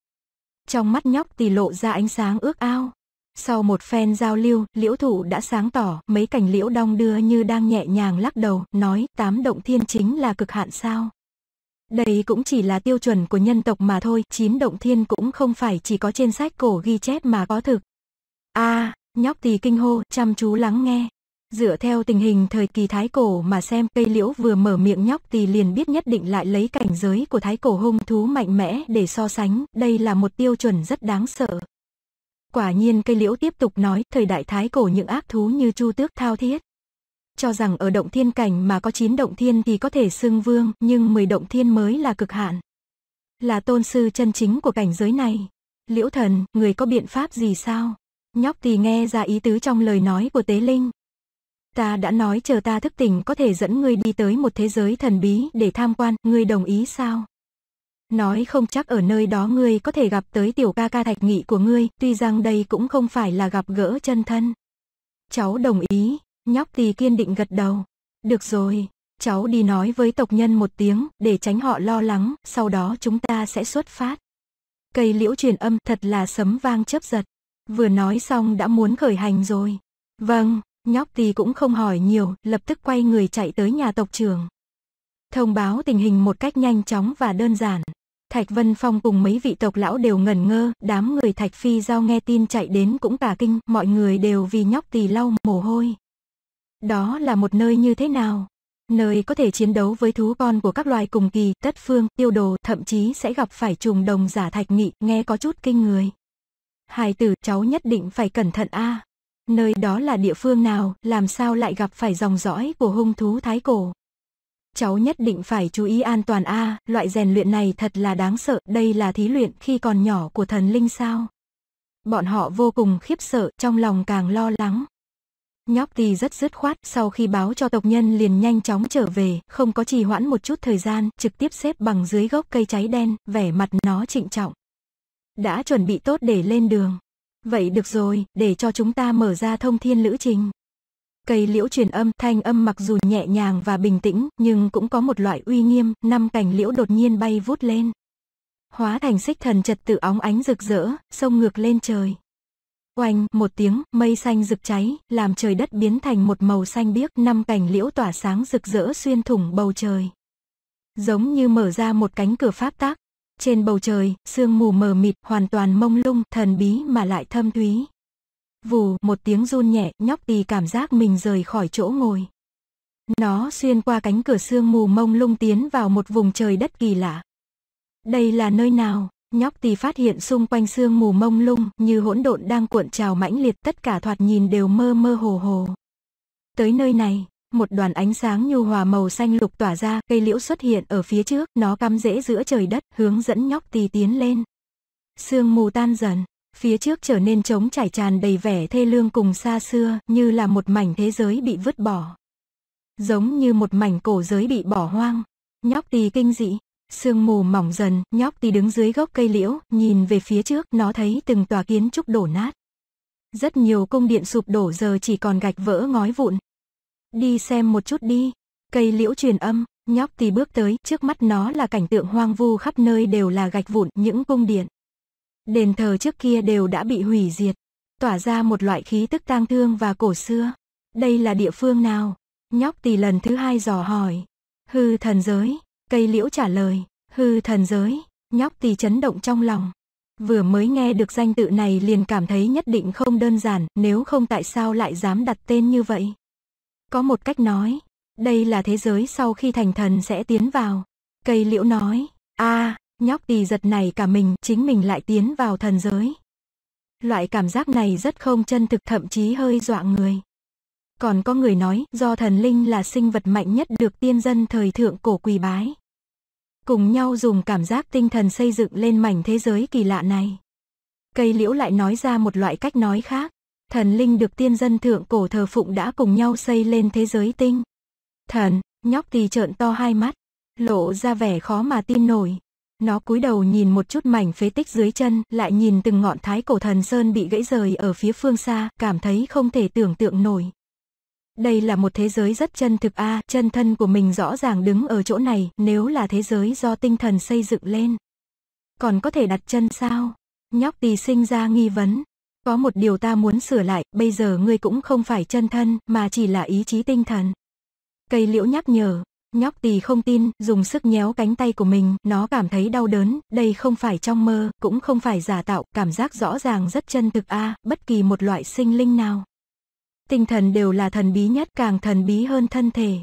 Trong mắt nhóc thì lộ ra ánh sáng ước ao. Sau một phen giao lưu, liễu thủ đã sáng tỏ, mấy cảnh liễu đong đưa như đang nhẹ nhàng lắc đầu, nói tám động thiên chính là cực hạn sao. Đây cũng chỉ là tiêu chuẩn của nhân tộc mà thôi, chín động thiên cũng không phải chỉ có trên sách cổ ghi chép mà có thực. a à, nhóc thì kinh hô, chăm chú lắng nghe. Dựa theo tình hình thời kỳ Thái Cổ mà xem cây liễu vừa mở miệng nhóc thì liền biết nhất định lại lấy cảnh giới của Thái Cổ hung thú mạnh mẽ để so sánh, đây là một tiêu chuẩn rất đáng sợ. Quả nhiên cây liễu tiếp tục nói thời đại Thái Cổ những ác thú như chu tước thao thiết. Cho rằng ở động thiên cảnh mà có 9 động thiên thì có thể xưng vương, nhưng 10 động thiên mới là cực hạn. Là tôn sư chân chính của cảnh giới này. Liễu thần, người có biện pháp gì sao? Nhóc thì nghe ra ý tứ trong lời nói của Tế Linh, Ta đã nói chờ ta thức tỉnh có thể dẫn ngươi đi tới một thế giới thần bí để tham quan, ngươi đồng ý sao? Nói không chắc ở nơi đó ngươi có thể gặp tới tiểu ca ca thạch nghị của ngươi, tuy rằng đây cũng không phải là gặp gỡ chân thân. Cháu đồng ý, nhóc tì kiên định gật đầu. Được rồi, cháu đi nói với tộc nhân một tiếng, để tránh họ lo lắng, sau đó chúng ta sẽ xuất phát. Cây liễu truyền âm thật là sấm vang chớp giật. Vừa nói xong đã muốn khởi hành rồi. Vâng, Nhóc tì cũng không hỏi nhiều, lập tức quay người chạy tới nhà tộc trưởng. Thông báo tình hình một cách nhanh chóng và đơn giản. Thạch Vân Phong cùng mấy vị tộc lão đều ngẩn ngơ, đám người Thạch Phi Giao nghe tin chạy đến cũng cả kinh, mọi người đều vì nhóc tì lau mồ hôi. Đó là một nơi như thế nào? Nơi có thể chiến đấu với thú con của các loài cùng kỳ, tất phương, tiêu đồ, thậm chí sẽ gặp phải trùng đồng giả thạch nghị, nghe có chút kinh người. Hài tử cháu nhất định phải cẩn thận a à. Nơi đó là địa phương nào, làm sao lại gặp phải dòng dõi của hung thú thái cổ. Cháu nhất định phải chú ý an toàn a, loại rèn luyện này thật là đáng sợ, đây là thí luyện khi còn nhỏ của thần linh sao. Bọn họ vô cùng khiếp sợ, trong lòng càng lo lắng. Nhóc thì rất dứt khoát, sau khi báo cho tộc nhân liền nhanh chóng trở về, không có trì hoãn một chút thời gian, trực tiếp xếp bằng dưới gốc cây cháy đen, vẻ mặt nó trịnh trọng. Đã chuẩn bị tốt để lên đường. Vậy được rồi, để cho chúng ta mở ra thông thiên lữ trình. Cây liễu truyền âm, thanh âm mặc dù nhẹ nhàng và bình tĩnh, nhưng cũng có một loại uy nghiêm, năm cành liễu đột nhiên bay vút lên. Hóa thành xích thần trật tự óng ánh rực rỡ, sông ngược lên trời. Oanh, một tiếng, mây xanh rực cháy, làm trời đất biến thành một màu xanh biếc, năm cành liễu tỏa sáng rực rỡ xuyên thủng bầu trời. Giống như mở ra một cánh cửa pháp tác, trên bầu trời, sương mù mờ mịt, hoàn toàn mông lung, thần bí mà lại thâm thúy. Vù, một tiếng run nhẹ, nhóc tì cảm giác mình rời khỏi chỗ ngồi. Nó xuyên qua cánh cửa sương mù mông lung tiến vào một vùng trời đất kỳ lạ. Đây là nơi nào? Nhóc tì phát hiện xung quanh sương mù mông lung như hỗn độn đang cuộn trào mãnh liệt tất cả thoạt nhìn đều mơ mơ hồ hồ. Tới nơi này, một đoàn ánh sáng nhu hòa màu xanh lục tỏa ra, cây liễu xuất hiện ở phía trước, nó cắm rễ giữa trời đất, hướng dẫn nhóc tì tiến lên. Sương mù tan dần, phía trước trở nên trống trải tràn đầy vẻ thê lương cùng xa xưa, như là một mảnh thế giới bị vứt bỏ. Giống như một mảnh cổ giới bị bỏ hoang. Nhóc tì kinh dị, sương mù mỏng dần, nhóc tì đứng dưới gốc cây liễu, nhìn về phía trước, nó thấy từng tòa kiến trúc đổ nát. Rất nhiều cung điện sụp đổ giờ chỉ còn gạch vỡ ngói vụn, Đi xem một chút đi. Cây liễu truyền âm, nhóc tì bước tới, trước mắt nó là cảnh tượng hoang vu khắp nơi đều là gạch vụn, những cung điện. Đền thờ trước kia đều đã bị hủy diệt, tỏa ra một loại khí tức tang thương và cổ xưa. Đây là địa phương nào? Nhóc tì lần thứ hai dò hỏi. Hư thần giới, cây liễu trả lời, hư thần giới, nhóc tì chấn động trong lòng. Vừa mới nghe được danh tự này liền cảm thấy nhất định không đơn giản, nếu không tại sao lại dám đặt tên như vậy. Có một cách nói, đây là thế giới sau khi thành thần sẽ tiến vào. Cây liễu nói, a nhóc tỳ giật này cả mình, chính mình lại tiến vào thần giới. Loại cảm giác này rất không chân thực thậm chí hơi dọa người. Còn có người nói, do thần linh là sinh vật mạnh nhất được tiên dân thời thượng cổ quỳ bái. Cùng nhau dùng cảm giác tinh thần xây dựng lên mảnh thế giới kỳ lạ này. Cây liễu lại nói ra một loại cách nói khác thần linh được tiên dân thượng cổ thờ phụng đã cùng nhau xây lên thế giới tinh. Thần, nhóc thì trợn to hai mắt, lộ ra vẻ khó mà tin nổi. Nó cúi đầu nhìn một chút mảnh phế tích dưới chân, lại nhìn từng ngọn thái cổ thần sơn bị gãy rời ở phía phương xa, cảm thấy không thể tưởng tượng nổi. Đây là một thế giới rất chân thực a, à, chân thân của mình rõ ràng đứng ở chỗ này, nếu là thế giới do tinh thần xây dựng lên. Còn có thể đặt chân sao? Nhóc tì sinh ra nghi vấn, có một điều ta muốn sửa lại, bây giờ ngươi cũng không phải chân thân, mà chỉ là ý chí tinh thần. Cây liễu nhắc nhở, nhóc tỳ không tin, dùng sức nhéo cánh tay của mình, nó cảm thấy đau đớn, đây không phải trong mơ, cũng không phải giả tạo, cảm giác rõ ràng rất chân thực a, à, bất kỳ một loại sinh linh nào. Tinh thần đều là thần bí nhất, càng thần bí hơn thân thể.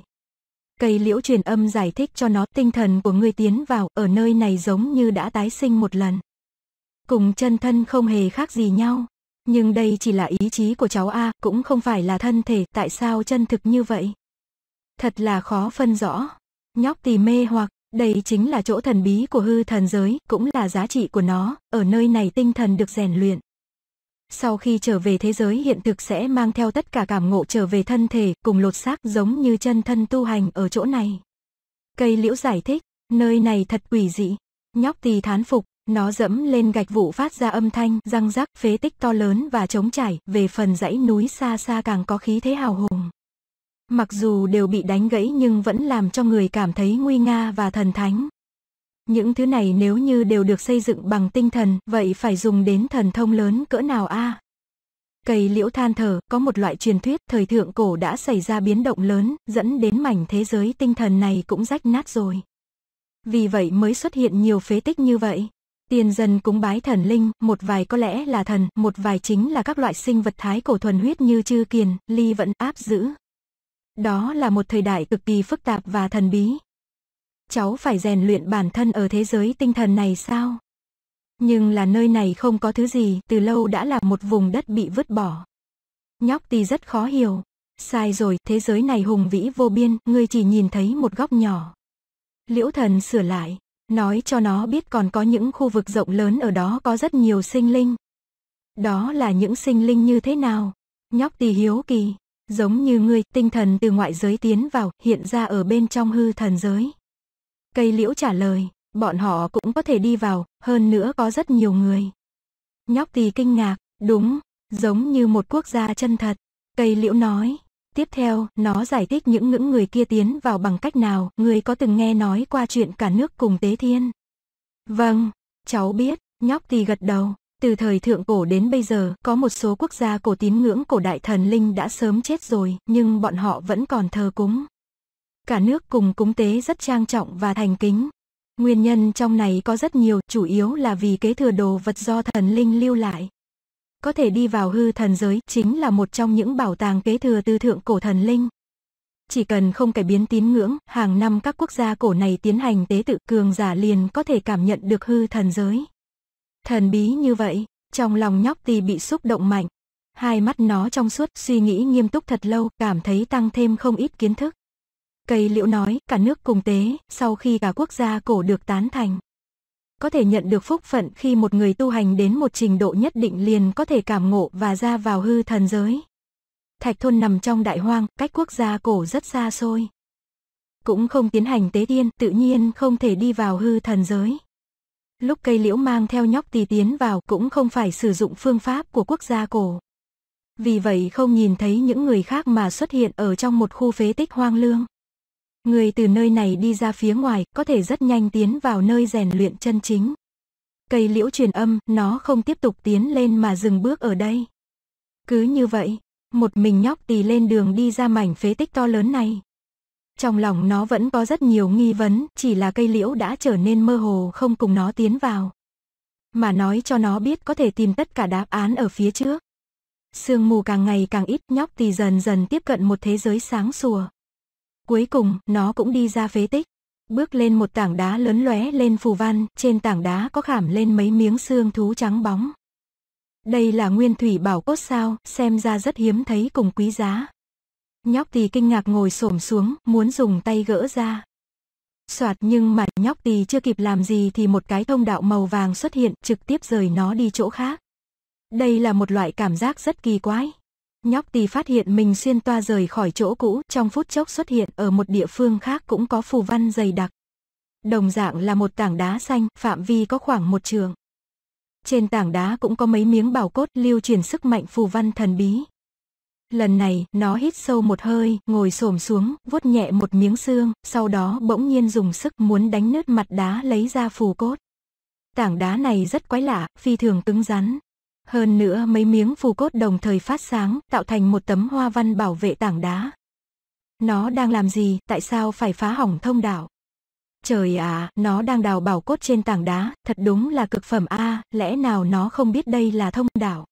Cây liễu truyền âm giải thích cho nó tinh thần của ngươi tiến vào, ở nơi này giống như đã tái sinh một lần. Cùng chân thân không hề khác gì nhau, nhưng đây chỉ là ý chí của cháu A, cũng không phải là thân thể, tại sao chân thực như vậy? Thật là khó phân rõ. Nhóc tì mê hoặc, đây chính là chỗ thần bí của hư thần giới, cũng là giá trị của nó, ở nơi này tinh thần được rèn luyện. Sau khi trở về thế giới hiện thực sẽ mang theo tất cả cảm ngộ trở về thân thể, cùng lột xác giống như chân thân tu hành ở chỗ này. Cây liễu giải thích, nơi này thật quỷ dị. Nhóc tì thán phục, nó dẫm lên gạch vụ phát ra âm thanh răng rắc phế tích to lớn và trống trải, về phần dãy núi xa xa càng có khí thế hào hùng. Mặc dù đều bị đánh gãy nhưng vẫn làm cho người cảm thấy nguy nga và thần thánh. Những thứ này nếu như đều được xây dựng bằng tinh thần, vậy phải dùng đến thần thông lớn cỡ nào a? À? Cây liễu than thở, có một loại truyền thuyết thời thượng cổ đã xảy ra biến động lớn, dẫn đến mảnh thế giới tinh thần này cũng rách nát rồi. Vì vậy mới xuất hiện nhiều phế tích như vậy. Tiền dân cúng bái thần linh, một vài có lẽ là thần, một vài chính là các loại sinh vật thái cổ thuần huyết như chư kiền, ly vận áp giữ. Đó là một thời đại cực kỳ phức tạp và thần bí. Cháu phải rèn luyện bản thân ở thế giới tinh thần này sao? Nhưng là nơi này không có thứ gì, từ lâu đã là một vùng đất bị vứt bỏ. Nhóc tì rất khó hiểu. Sai rồi, thế giới này hùng vĩ vô biên, ngươi chỉ nhìn thấy một góc nhỏ. Liễu thần sửa lại, nói cho nó biết còn có những khu vực rộng lớn ở đó có rất nhiều sinh linh. Đó là những sinh linh như thế nào? Nhóc tỳ hiếu kỳ, giống như người tinh thần từ ngoại giới tiến vào, hiện ra ở bên trong hư thần giới. Cây liễu trả lời, bọn họ cũng có thể đi vào, hơn nữa có rất nhiều người. Nhóc tỳ kinh ngạc, đúng, giống như một quốc gia chân thật. Cây liễu nói, Tiếp theo, nó giải thích những ngưỡng người kia tiến vào bằng cách nào, người có từng nghe nói qua chuyện cả nước cùng tế thiên. Vâng, cháu biết, nhóc thì gật đầu. Từ thời thượng cổ đến bây giờ, có một số quốc gia cổ tín ngưỡng cổ đại thần linh đã sớm chết rồi, nhưng bọn họ vẫn còn thờ cúng. Cả nước cùng cúng tế rất trang trọng và thành kính. Nguyên nhân trong này có rất nhiều, chủ yếu là vì kế thừa đồ vật do thần linh lưu lại có thể đi vào hư thần giới chính là một trong những bảo tàng kế thừa tư thượng cổ thần linh. Chỉ cần không cải biến tín ngưỡng, hàng năm các quốc gia cổ này tiến hành tế tự cường giả liền có thể cảm nhận được hư thần giới. Thần bí như vậy, trong lòng nhóc tì bị xúc động mạnh. Hai mắt nó trong suốt suy nghĩ nghiêm túc thật lâu, cảm thấy tăng thêm không ít kiến thức. Cây liễu nói, cả nước cùng tế, sau khi cả quốc gia cổ được tán thành có thể nhận được phúc phận khi một người tu hành đến một trình độ nhất định liền có thể cảm ngộ và ra vào hư thần giới. Thạch thôn nằm trong đại hoang, cách quốc gia cổ rất xa xôi. Cũng không tiến hành tế thiên, tự nhiên không thể đi vào hư thần giới. Lúc cây liễu mang theo nhóc tì tiến vào cũng không phải sử dụng phương pháp của quốc gia cổ. Vì vậy không nhìn thấy những người khác mà xuất hiện ở trong một khu phế tích hoang lương. Người từ nơi này đi ra phía ngoài có thể rất nhanh tiến vào nơi rèn luyện chân chính. Cây liễu truyền âm, nó không tiếp tục tiến lên mà dừng bước ở đây. Cứ như vậy, một mình nhóc tì lên đường đi ra mảnh phế tích to lớn này. Trong lòng nó vẫn có rất nhiều nghi vấn, chỉ là cây liễu đã trở nên mơ hồ không cùng nó tiến vào. Mà nói cho nó biết có thể tìm tất cả đáp án ở phía trước. Sương mù càng ngày càng ít nhóc tì dần dần tiếp cận một thế giới sáng sủa. Cuối cùng, nó cũng đi ra phế tích. Bước lên một tảng đá lớn lóe lên phù văn, trên tảng đá có khảm lên mấy miếng xương thú trắng bóng. Đây là nguyên thủy bảo cốt sao, xem ra rất hiếm thấy cùng quý giá. Nhóc tỳ kinh ngạc ngồi xổm xuống, muốn dùng tay gỡ ra. Soạt nhưng mà nhóc tỳ chưa kịp làm gì thì một cái thông đạo màu vàng xuất hiện trực tiếp rời nó đi chỗ khác. Đây là một loại cảm giác rất kỳ quái. Nhóc tì phát hiện mình xuyên toa rời khỏi chỗ cũ, trong phút chốc xuất hiện ở một địa phương khác cũng có phù văn dày đặc. Đồng dạng là một tảng đá xanh, phạm vi có khoảng một trường. Trên tảng đá cũng có mấy miếng bảo cốt lưu truyền sức mạnh phù văn thần bí. Lần này, nó hít sâu một hơi, ngồi xổm xuống, vuốt nhẹ một miếng xương, sau đó bỗng nhiên dùng sức muốn đánh nứt mặt đá lấy ra phù cốt. Tảng đá này rất quái lạ, phi thường cứng rắn, hơn nữa mấy miếng phù cốt đồng thời phát sáng, tạo thành một tấm hoa văn bảo vệ tảng đá. Nó đang làm gì, tại sao phải phá hỏng thông đạo? Trời ạ, nó đang đào bảo cốt trên tảng đá, thật đúng là cực phẩm A, lẽ nào nó không biết đây là thông đạo?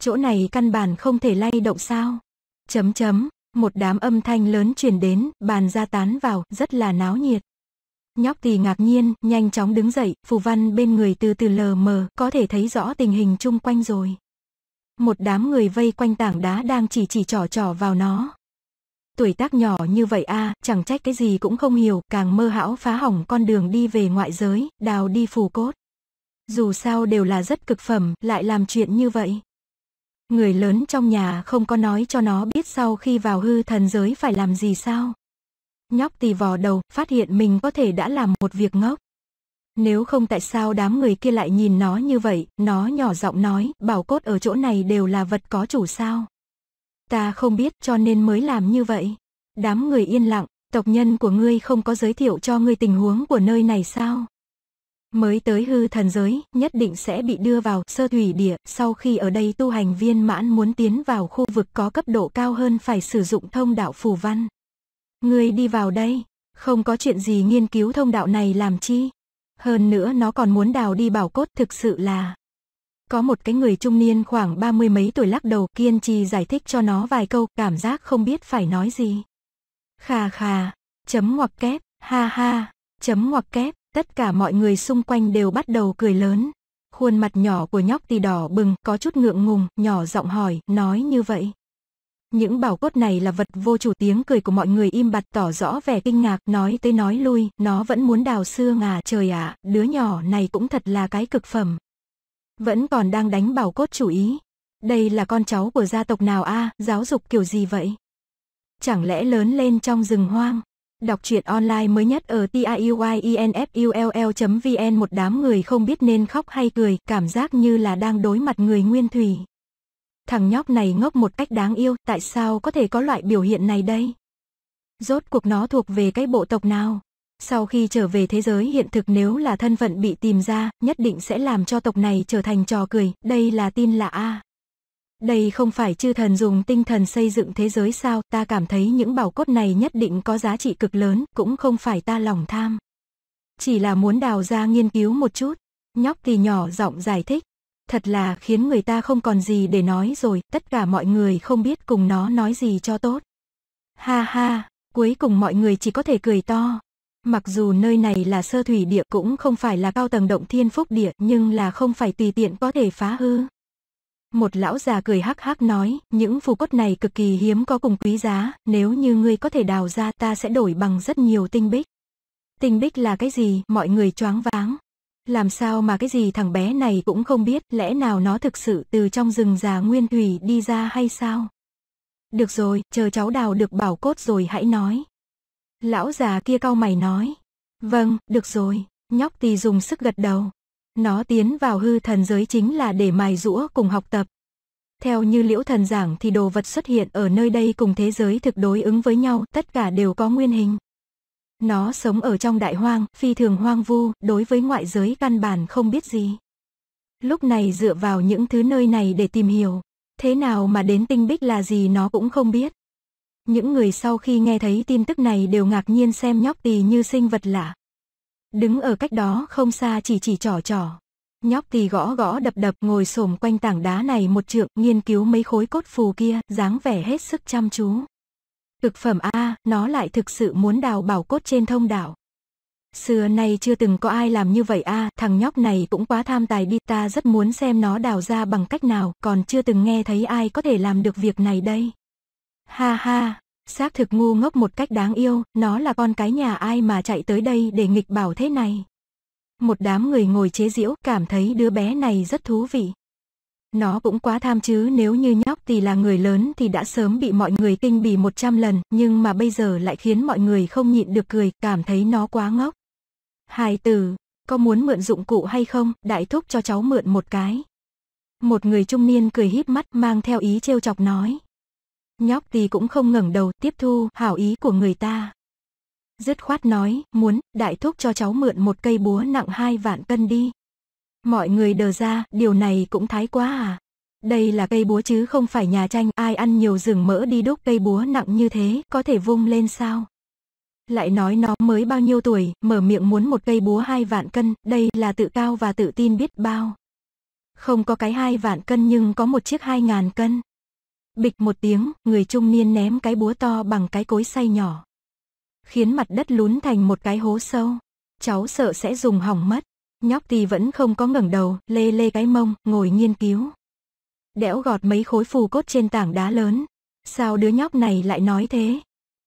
Chỗ này căn bản không thể lay động sao? Chấm chấm, một đám âm thanh lớn truyền đến, bàn ra tán vào, rất là náo nhiệt. Nhóc thì ngạc nhiên, nhanh chóng đứng dậy, phù văn bên người từ từ lờ mờ, có thể thấy rõ tình hình chung quanh rồi. Một đám người vây quanh tảng đá đang chỉ chỉ trỏ trỏ vào nó. Tuổi tác nhỏ như vậy a, à, chẳng trách cái gì cũng không hiểu, càng mơ hão phá hỏng con đường đi về ngoại giới, đào đi phù cốt. Dù sao đều là rất cực phẩm, lại làm chuyện như vậy. Người lớn trong nhà không có nói cho nó biết sau khi vào hư thần giới phải làm gì sao. Nhóc tì vò đầu, phát hiện mình có thể đã làm một việc ngốc. Nếu không tại sao đám người kia lại nhìn nó như vậy, nó nhỏ giọng nói, bảo cốt ở chỗ này đều là vật có chủ sao. Ta không biết cho nên mới làm như vậy. Đám người yên lặng, tộc nhân của ngươi không có giới thiệu cho ngươi tình huống của nơi này sao? Mới tới hư thần giới, nhất định sẽ bị đưa vào sơ thủy địa, sau khi ở đây tu hành viên mãn muốn tiến vào khu vực có cấp độ cao hơn phải sử dụng thông đạo phù văn. Ngươi đi vào đây, không có chuyện gì nghiên cứu thông đạo này làm chi. Hơn nữa nó còn muốn đào đi bảo cốt thực sự là. Có một cái người trung niên khoảng ba mươi mấy tuổi lắc đầu kiên trì giải thích cho nó vài câu, cảm giác không biết phải nói gì. Khà khà, chấm ngoặc kép, ha ha, chấm ngoặc kép, tất cả mọi người xung quanh đều bắt đầu cười lớn. Khuôn mặt nhỏ của nhóc tì đỏ bừng, có chút ngượng ngùng, nhỏ giọng hỏi, nói như vậy. Những bảo cốt này là vật vô chủ tiếng cười của mọi người im bặt tỏ rõ vẻ kinh ngạc nói tới nói lui, nó vẫn muốn đào xương à trời ạ, à, đứa nhỏ này cũng thật là cái cực phẩm. Vẫn còn đang đánh bảo cốt chủ ý. Đây là con cháu của gia tộc nào a à, giáo dục kiểu gì vậy? Chẳng lẽ lớn lên trong rừng hoang? Đọc truyện online mới nhất ở tiuyinfull.vn một đám người không biết nên khóc hay cười, cảm giác như là đang đối mặt người nguyên thủy. Thằng nhóc này ngốc một cách đáng yêu, tại sao có thể có loại biểu hiện này đây? Rốt cuộc nó thuộc về cái bộ tộc nào? Sau khi trở về thế giới hiện thực nếu là thân phận bị tìm ra, nhất định sẽ làm cho tộc này trở thành trò cười, đây là tin lạ A. Đây không phải chư thần dùng tinh thần xây dựng thế giới sao, ta cảm thấy những bảo cốt này nhất định có giá trị cực lớn, cũng không phải ta lòng tham. Chỉ là muốn đào ra nghiên cứu một chút. Nhóc thì nhỏ giọng giải thích, Thật là khiến người ta không còn gì để nói rồi, tất cả mọi người không biết cùng nó nói gì cho tốt. Ha ha, cuối cùng mọi người chỉ có thể cười to. Mặc dù nơi này là sơ thủy địa cũng không phải là cao tầng động thiên phúc địa nhưng là không phải tùy tiện có thể phá hư. Một lão già cười hắc hắc nói, những phù cốt này cực kỳ hiếm có cùng quý giá, nếu như ngươi có thể đào ra ta sẽ đổi bằng rất nhiều tinh bích. Tinh bích là cái gì, mọi người choáng váng. Làm sao mà cái gì thằng bé này cũng không biết, lẽ nào nó thực sự từ trong rừng già nguyên thủy đi ra hay sao? Được rồi, chờ cháu đào được bảo cốt rồi hãy nói. Lão già kia cau mày nói. Vâng, được rồi, nhóc tì dùng sức gật đầu. Nó tiến vào hư thần giới chính là để mài rũa cùng học tập. Theo như liễu thần giảng thì đồ vật xuất hiện ở nơi đây cùng thế giới thực đối ứng với nhau, tất cả đều có nguyên hình. Nó sống ở trong đại hoang, phi thường hoang vu, đối với ngoại giới căn bản không biết gì. Lúc này dựa vào những thứ nơi này để tìm hiểu, thế nào mà đến tinh bích là gì nó cũng không biết. Những người sau khi nghe thấy tin tức này đều ngạc nhiên xem nhóc tì như sinh vật lạ. Đứng ở cách đó không xa chỉ chỉ trò trò Nhóc tì gõ gõ đập đập ngồi xổm quanh tảng đá này một trượng nghiên cứu mấy khối cốt phù kia, dáng vẻ hết sức chăm chú. Cực phẩm A, nó lại thực sự muốn đào bảo cốt trên thông đảo. Xưa nay chưa từng có ai làm như vậy a thằng nhóc này cũng quá tham tài đi ta rất muốn xem nó đào ra bằng cách nào, còn chưa từng nghe thấy ai có thể làm được việc này đây. Ha ha, xác thực ngu ngốc một cách đáng yêu, nó là con cái nhà ai mà chạy tới đây để nghịch bảo thế này. Một đám người ngồi chế giễu cảm thấy đứa bé này rất thú vị. Nó cũng quá tham chứ nếu như nhóc thì là người lớn thì đã sớm bị mọi người kinh bỉ 100 lần, nhưng mà bây giờ lại khiến mọi người không nhịn được cười, cảm thấy nó quá ngốc. hai từ có muốn mượn dụng cụ hay không, đại thúc cho cháu mượn một cái. Một người trung niên cười híp mắt mang theo ý trêu chọc nói. Nhóc thì cũng không ngẩng đầu tiếp thu hảo ý của người ta. Dứt khoát nói, muốn, đại thúc cho cháu mượn một cây búa nặng hai vạn cân đi. Mọi người đờ ra, điều này cũng thái quá à. Đây là cây búa chứ không phải nhà tranh, ai ăn nhiều rừng mỡ đi đúc cây búa nặng như thế, có thể vung lên sao? Lại nói nó mới bao nhiêu tuổi, mở miệng muốn một cây búa hai vạn cân, đây là tự cao và tự tin biết bao. Không có cái hai vạn cân nhưng có một chiếc hai ngàn cân. Bịch một tiếng, người trung niên ném cái búa to bằng cái cối xay nhỏ. Khiến mặt đất lún thành một cái hố sâu. Cháu sợ sẽ dùng hỏng mất. Nhóc tì vẫn không có ngẩng đầu, lê lê cái mông, ngồi nghiên cứu. Đẽo gọt mấy khối phù cốt trên tảng đá lớn. Sao đứa nhóc này lại nói thế?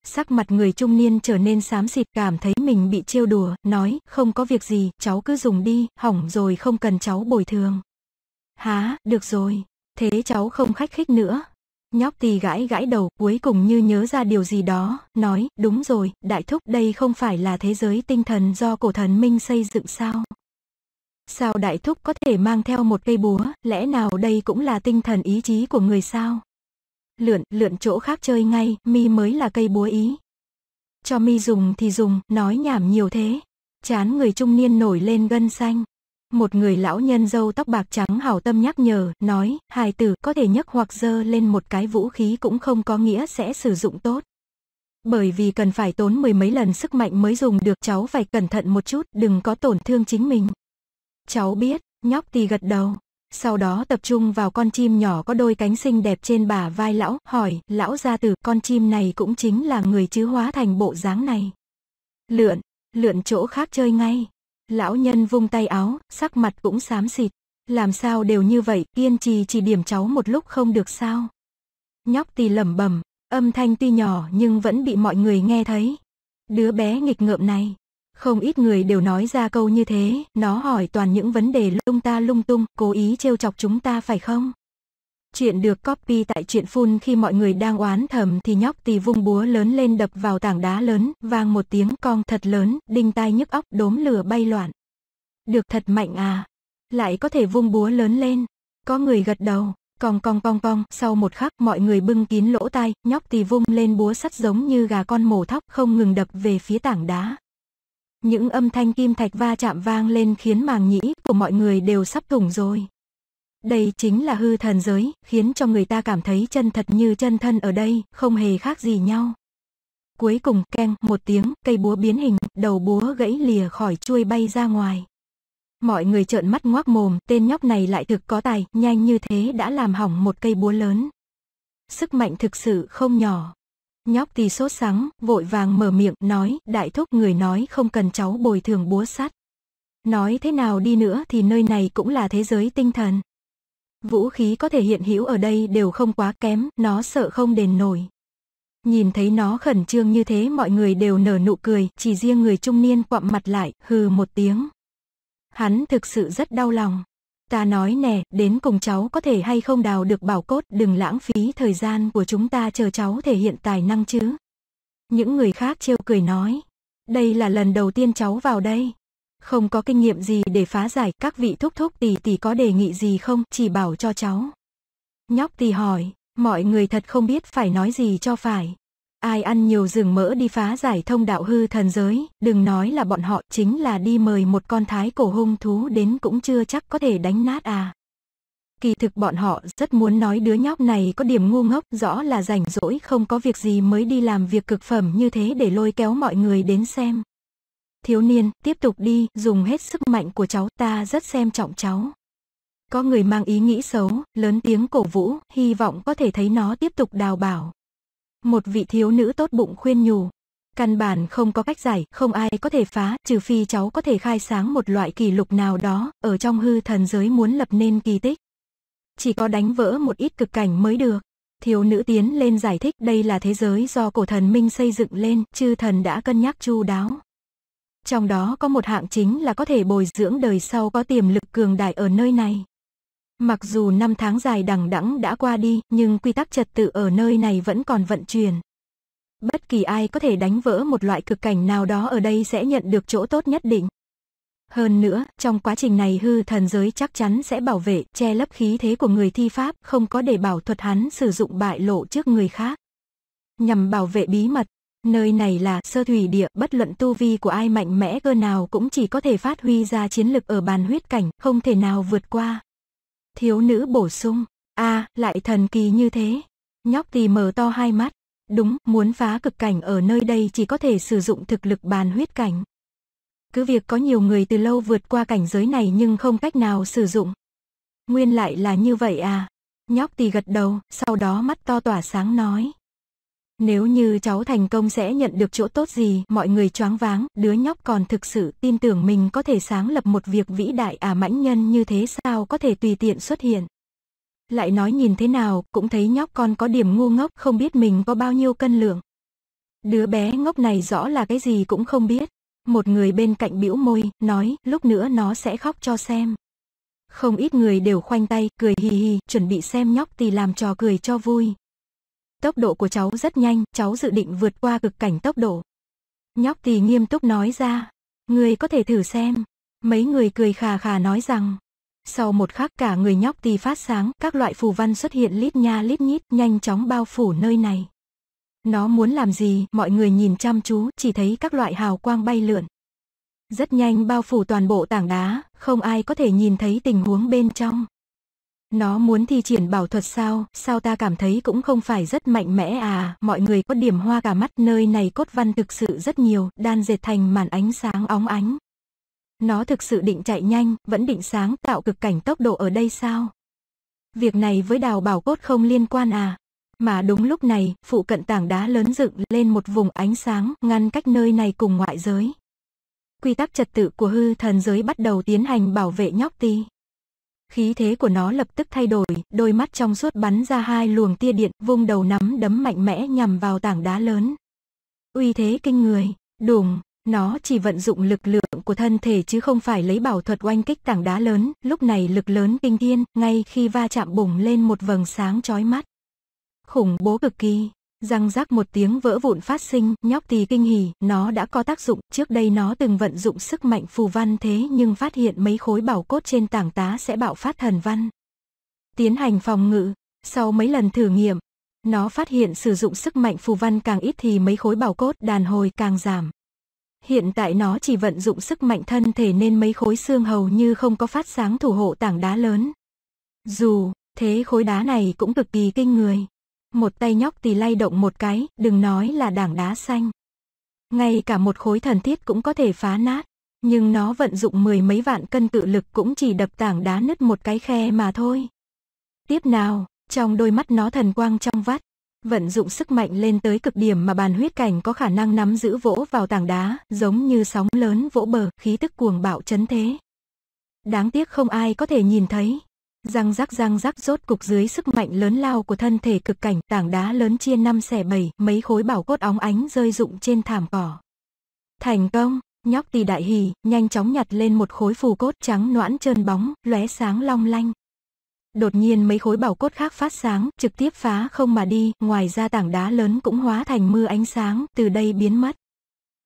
Sắc mặt người trung niên trở nên xám xịt cảm thấy mình bị trêu đùa, nói, không có việc gì, cháu cứ dùng đi, hỏng rồi không cần cháu bồi thường. Há, được rồi, thế cháu không khách khích nữa. Nhóc tì gãi gãi đầu, cuối cùng như nhớ ra điều gì đó, nói, đúng rồi, đại thúc đây không phải là thế giới tinh thần do cổ thần Minh xây dựng sao. Sao đại thúc có thể mang theo một cây búa, lẽ nào đây cũng là tinh thần ý chí của người sao? Lượn, lượn chỗ khác chơi ngay, mi mới là cây búa ý. Cho mi dùng thì dùng, nói nhảm nhiều thế. Chán người trung niên nổi lên gân xanh. Một người lão nhân dâu tóc bạc trắng hào tâm nhắc nhở, nói, hài tử có thể nhấc hoặc dơ lên một cái vũ khí cũng không có nghĩa sẽ sử dụng tốt. Bởi vì cần phải tốn mười mấy lần sức mạnh mới dùng được cháu phải cẩn thận một chút, đừng có tổn thương chính mình. Cháu biết, nhóc tì gật đầu. Sau đó tập trung vào con chim nhỏ có đôi cánh xinh đẹp trên bả vai lão, hỏi, lão gia tử, con chim này cũng chính là người chứ hóa thành bộ dáng này. Lượn, lượn chỗ khác chơi ngay. Lão nhân vung tay áo, sắc mặt cũng xám xịt. Làm sao đều như vậy, kiên trì chỉ điểm cháu một lúc không được sao. Nhóc tì lẩm bẩm, âm thanh tuy nhỏ nhưng vẫn bị mọi người nghe thấy. Đứa bé nghịch ngợm này. Không ít người đều nói ra câu như thế, nó hỏi toàn những vấn đề lung ta lung tung, cố ý trêu chọc chúng ta phải không? Chuyện được copy tại chuyện phun khi mọi người đang oán thầm thì nhóc tì vung búa lớn lên đập vào tảng đá lớn, vang một tiếng cong thật lớn, đinh tai nhức óc đốm lửa bay loạn. Được thật mạnh à, lại có thể vung búa lớn lên. Có người gật đầu, cong cong cong cong, sau một khắc mọi người bưng kín lỗ tai, nhóc tì vung lên búa sắt giống như gà con mổ thóc không ngừng đập về phía tảng đá. Những âm thanh kim thạch va chạm vang lên khiến màng nhĩ của mọi người đều sắp thủng rồi. Đây chính là hư thần giới, khiến cho người ta cảm thấy chân thật như chân thân ở đây, không hề khác gì nhau. Cuối cùng keng một tiếng, cây búa biến hình, đầu búa gãy lìa khỏi chuôi bay ra ngoài. Mọi người trợn mắt ngoác mồm, tên nhóc này lại thực có tài, nhanh như thế đã làm hỏng một cây búa lớn. Sức mạnh thực sự không nhỏ. Nhóc thì sốt sắng, vội vàng mở miệng, nói, đại thúc người nói không cần cháu bồi thường búa sắt. Nói thế nào đi nữa thì nơi này cũng là thế giới tinh thần. Vũ khí có thể hiện hữu ở đây đều không quá kém, nó sợ không đền nổi. Nhìn thấy nó khẩn trương như thế mọi người đều nở nụ cười, chỉ riêng người trung niên quặm mặt lại, hừ một tiếng. Hắn thực sự rất đau lòng. Ta nói nè, đến cùng cháu có thể hay không đào được bảo cốt, đừng lãng phí thời gian của chúng ta chờ cháu thể hiện tài năng chứ. Những người khác trêu cười nói, đây là lần đầu tiên cháu vào đây. Không có kinh nghiệm gì để phá giải, các vị thúc thúc tỷ tỷ có đề nghị gì không, chỉ bảo cho cháu. Nhóc tỷ hỏi, mọi người thật không biết phải nói gì cho phải. Ai ăn nhiều rừng mỡ đi phá giải thông đạo hư thần giới, đừng nói là bọn họ chính là đi mời một con thái cổ hung thú đến cũng chưa chắc có thể đánh nát à. Kỳ thực bọn họ rất muốn nói đứa nhóc này có điểm ngu ngốc, rõ là rảnh rỗi không có việc gì mới đi làm việc cực phẩm như thế để lôi kéo mọi người đến xem. Thiếu niên, tiếp tục đi, dùng hết sức mạnh của cháu ta rất xem trọng cháu. Có người mang ý nghĩ xấu, lớn tiếng cổ vũ, hy vọng có thể thấy nó tiếp tục đào bảo. Một vị thiếu nữ tốt bụng khuyên nhủ. Căn bản không có cách giải, không ai có thể phá, trừ phi cháu có thể khai sáng một loại kỷ lục nào đó, ở trong hư thần giới muốn lập nên kỳ tích. Chỉ có đánh vỡ một ít cực cảnh mới được. Thiếu nữ tiến lên giải thích đây là thế giới do cổ thần Minh xây dựng lên, chư thần đã cân nhắc chu đáo. Trong đó có một hạng chính là có thể bồi dưỡng đời sau có tiềm lực cường đại ở nơi này. Mặc dù năm tháng dài đằng đẵng đã qua đi, nhưng quy tắc trật tự ở nơi này vẫn còn vận chuyển. Bất kỳ ai có thể đánh vỡ một loại cực cảnh nào đó ở đây sẽ nhận được chỗ tốt nhất định. Hơn nữa, trong quá trình này hư thần giới chắc chắn sẽ bảo vệ, che lấp khí thế của người thi pháp, không có để bảo thuật hắn sử dụng bại lộ trước người khác. Nhằm bảo vệ bí mật, nơi này là sơ thủy địa, bất luận tu vi của ai mạnh mẽ cơ nào cũng chỉ có thể phát huy ra chiến lực ở bàn huyết cảnh, không thể nào vượt qua. Thiếu nữ bổ sung, a lại thần kỳ như thế. Nhóc thì mở to hai mắt. Đúng, muốn phá cực cảnh ở nơi đây chỉ có thể sử dụng thực lực bàn huyết cảnh. Cứ việc có nhiều người từ lâu vượt qua cảnh giới này nhưng không cách nào sử dụng. Nguyên lại là như vậy à. Nhóc thì gật đầu, sau đó mắt to tỏa sáng nói. Nếu như cháu thành công sẽ nhận được chỗ tốt gì, mọi người choáng váng, đứa nhóc còn thực sự tin tưởng mình có thể sáng lập một việc vĩ đại à mãnh nhân như thế sao có thể tùy tiện xuất hiện. Lại nói nhìn thế nào, cũng thấy nhóc con có điểm ngu ngốc, không biết mình có bao nhiêu cân lượng. Đứa bé ngốc này rõ là cái gì cũng không biết. Một người bên cạnh bĩu môi, nói, lúc nữa nó sẽ khóc cho xem. Không ít người đều khoanh tay, cười hì hì, chuẩn bị xem nhóc thì làm trò cười cho vui. Tốc độ của cháu rất nhanh, cháu dự định vượt qua cực cảnh tốc độ. Nhóc tì nghiêm túc nói ra. Người có thể thử xem. Mấy người cười khà khà nói rằng. Sau một khắc cả người nhóc tì phát sáng, các loại phù văn xuất hiện lít nha lít nhít nhanh chóng bao phủ nơi này. Nó muốn làm gì, mọi người nhìn chăm chú, chỉ thấy các loại hào quang bay lượn. Rất nhanh bao phủ toàn bộ tảng đá, không ai có thể nhìn thấy tình huống bên trong. Nó muốn thi triển bảo thuật sao, sao ta cảm thấy cũng không phải rất mạnh mẽ à, mọi người có điểm hoa cả mắt nơi này cốt văn thực sự rất nhiều, đan dệt thành màn ánh sáng óng ánh. Nó thực sự định chạy nhanh, vẫn định sáng tạo cực cảnh tốc độ ở đây sao? Việc này với đào bảo cốt không liên quan à? Mà đúng lúc này, phụ cận tảng đá lớn dựng lên một vùng ánh sáng, ngăn cách nơi này cùng ngoại giới. Quy tắc trật tự của hư thần giới bắt đầu tiến hành bảo vệ nhóc ti. Khí thế của nó lập tức thay đổi, đôi mắt trong suốt bắn ra hai luồng tia điện, vung đầu nắm đấm mạnh mẽ nhằm vào tảng đá lớn. Uy thế kinh người, đùng, nó chỉ vận dụng lực lượng của thân thể chứ không phải lấy bảo thuật oanh kích tảng đá lớn, lúc này lực lớn kinh thiên, ngay khi va chạm bùng lên một vầng sáng chói mắt. Khủng bố cực kỳ, Răng rác một tiếng vỡ vụn phát sinh, nhóc tì kinh hỉ, nó đã có tác dụng, trước đây nó từng vận dụng sức mạnh phù văn thế nhưng phát hiện mấy khối bảo cốt trên tảng tá sẽ bạo phát thần văn. Tiến hành phòng ngự, sau mấy lần thử nghiệm, nó phát hiện sử dụng sức mạnh phù văn càng ít thì mấy khối bảo cốt đàn hồi càng giảm. Hiện tại nó chỉ vận dụng sức mạnh thân thể nên mấy khối xương hầu như không có phát sáng thủ hộ tảng đá lớn. Dù, thế khối đá này cũng cực kỳ kinh người một tay nhóc tì lay động một cái, đừng nói là đảng đá xanh. Ngay cả một khối thần thiết cũng có thể phá nát, nhưng nó vận dụng mười mấy vạn cân cự lực cũng chỉ đập tảng đá nứt một cái khe mà thôi. Tiếp nào, trong đôi mắt nó thần quang trong vắt, vận dụng sức mạnh lên tới cực điểm mà bàn huyết cảnh có khả năng nắm giữ vỗ vào tảng đá, giống như sóng lớn vỗ bờ, khí tức cuồng bạo chấn thế. Đáng tiếc không ai có thể nhìn thấy. Răng rắc răng rắc rốt cục dưới sức mạnh lớn lao của thân thể cực cảnh tảng đá lớn chia năm xẻ bảy, mấy khối bảo cốt óng ánh rơi rụng trên thảm cỏ. Thành công, nhóc tỳ đại hỉ, nhanh chóng nhặt lên một khối phù cốt trắng noãn trơn bóng, lóe sáng long lanh. Đột nhiên mấy khối bảo cốt khác phát sáng, trực tiếp phá không mà đi, ngoài ra tảng đá lớn cũng hóa thành mưa ánh sáng, từ đây biến mất.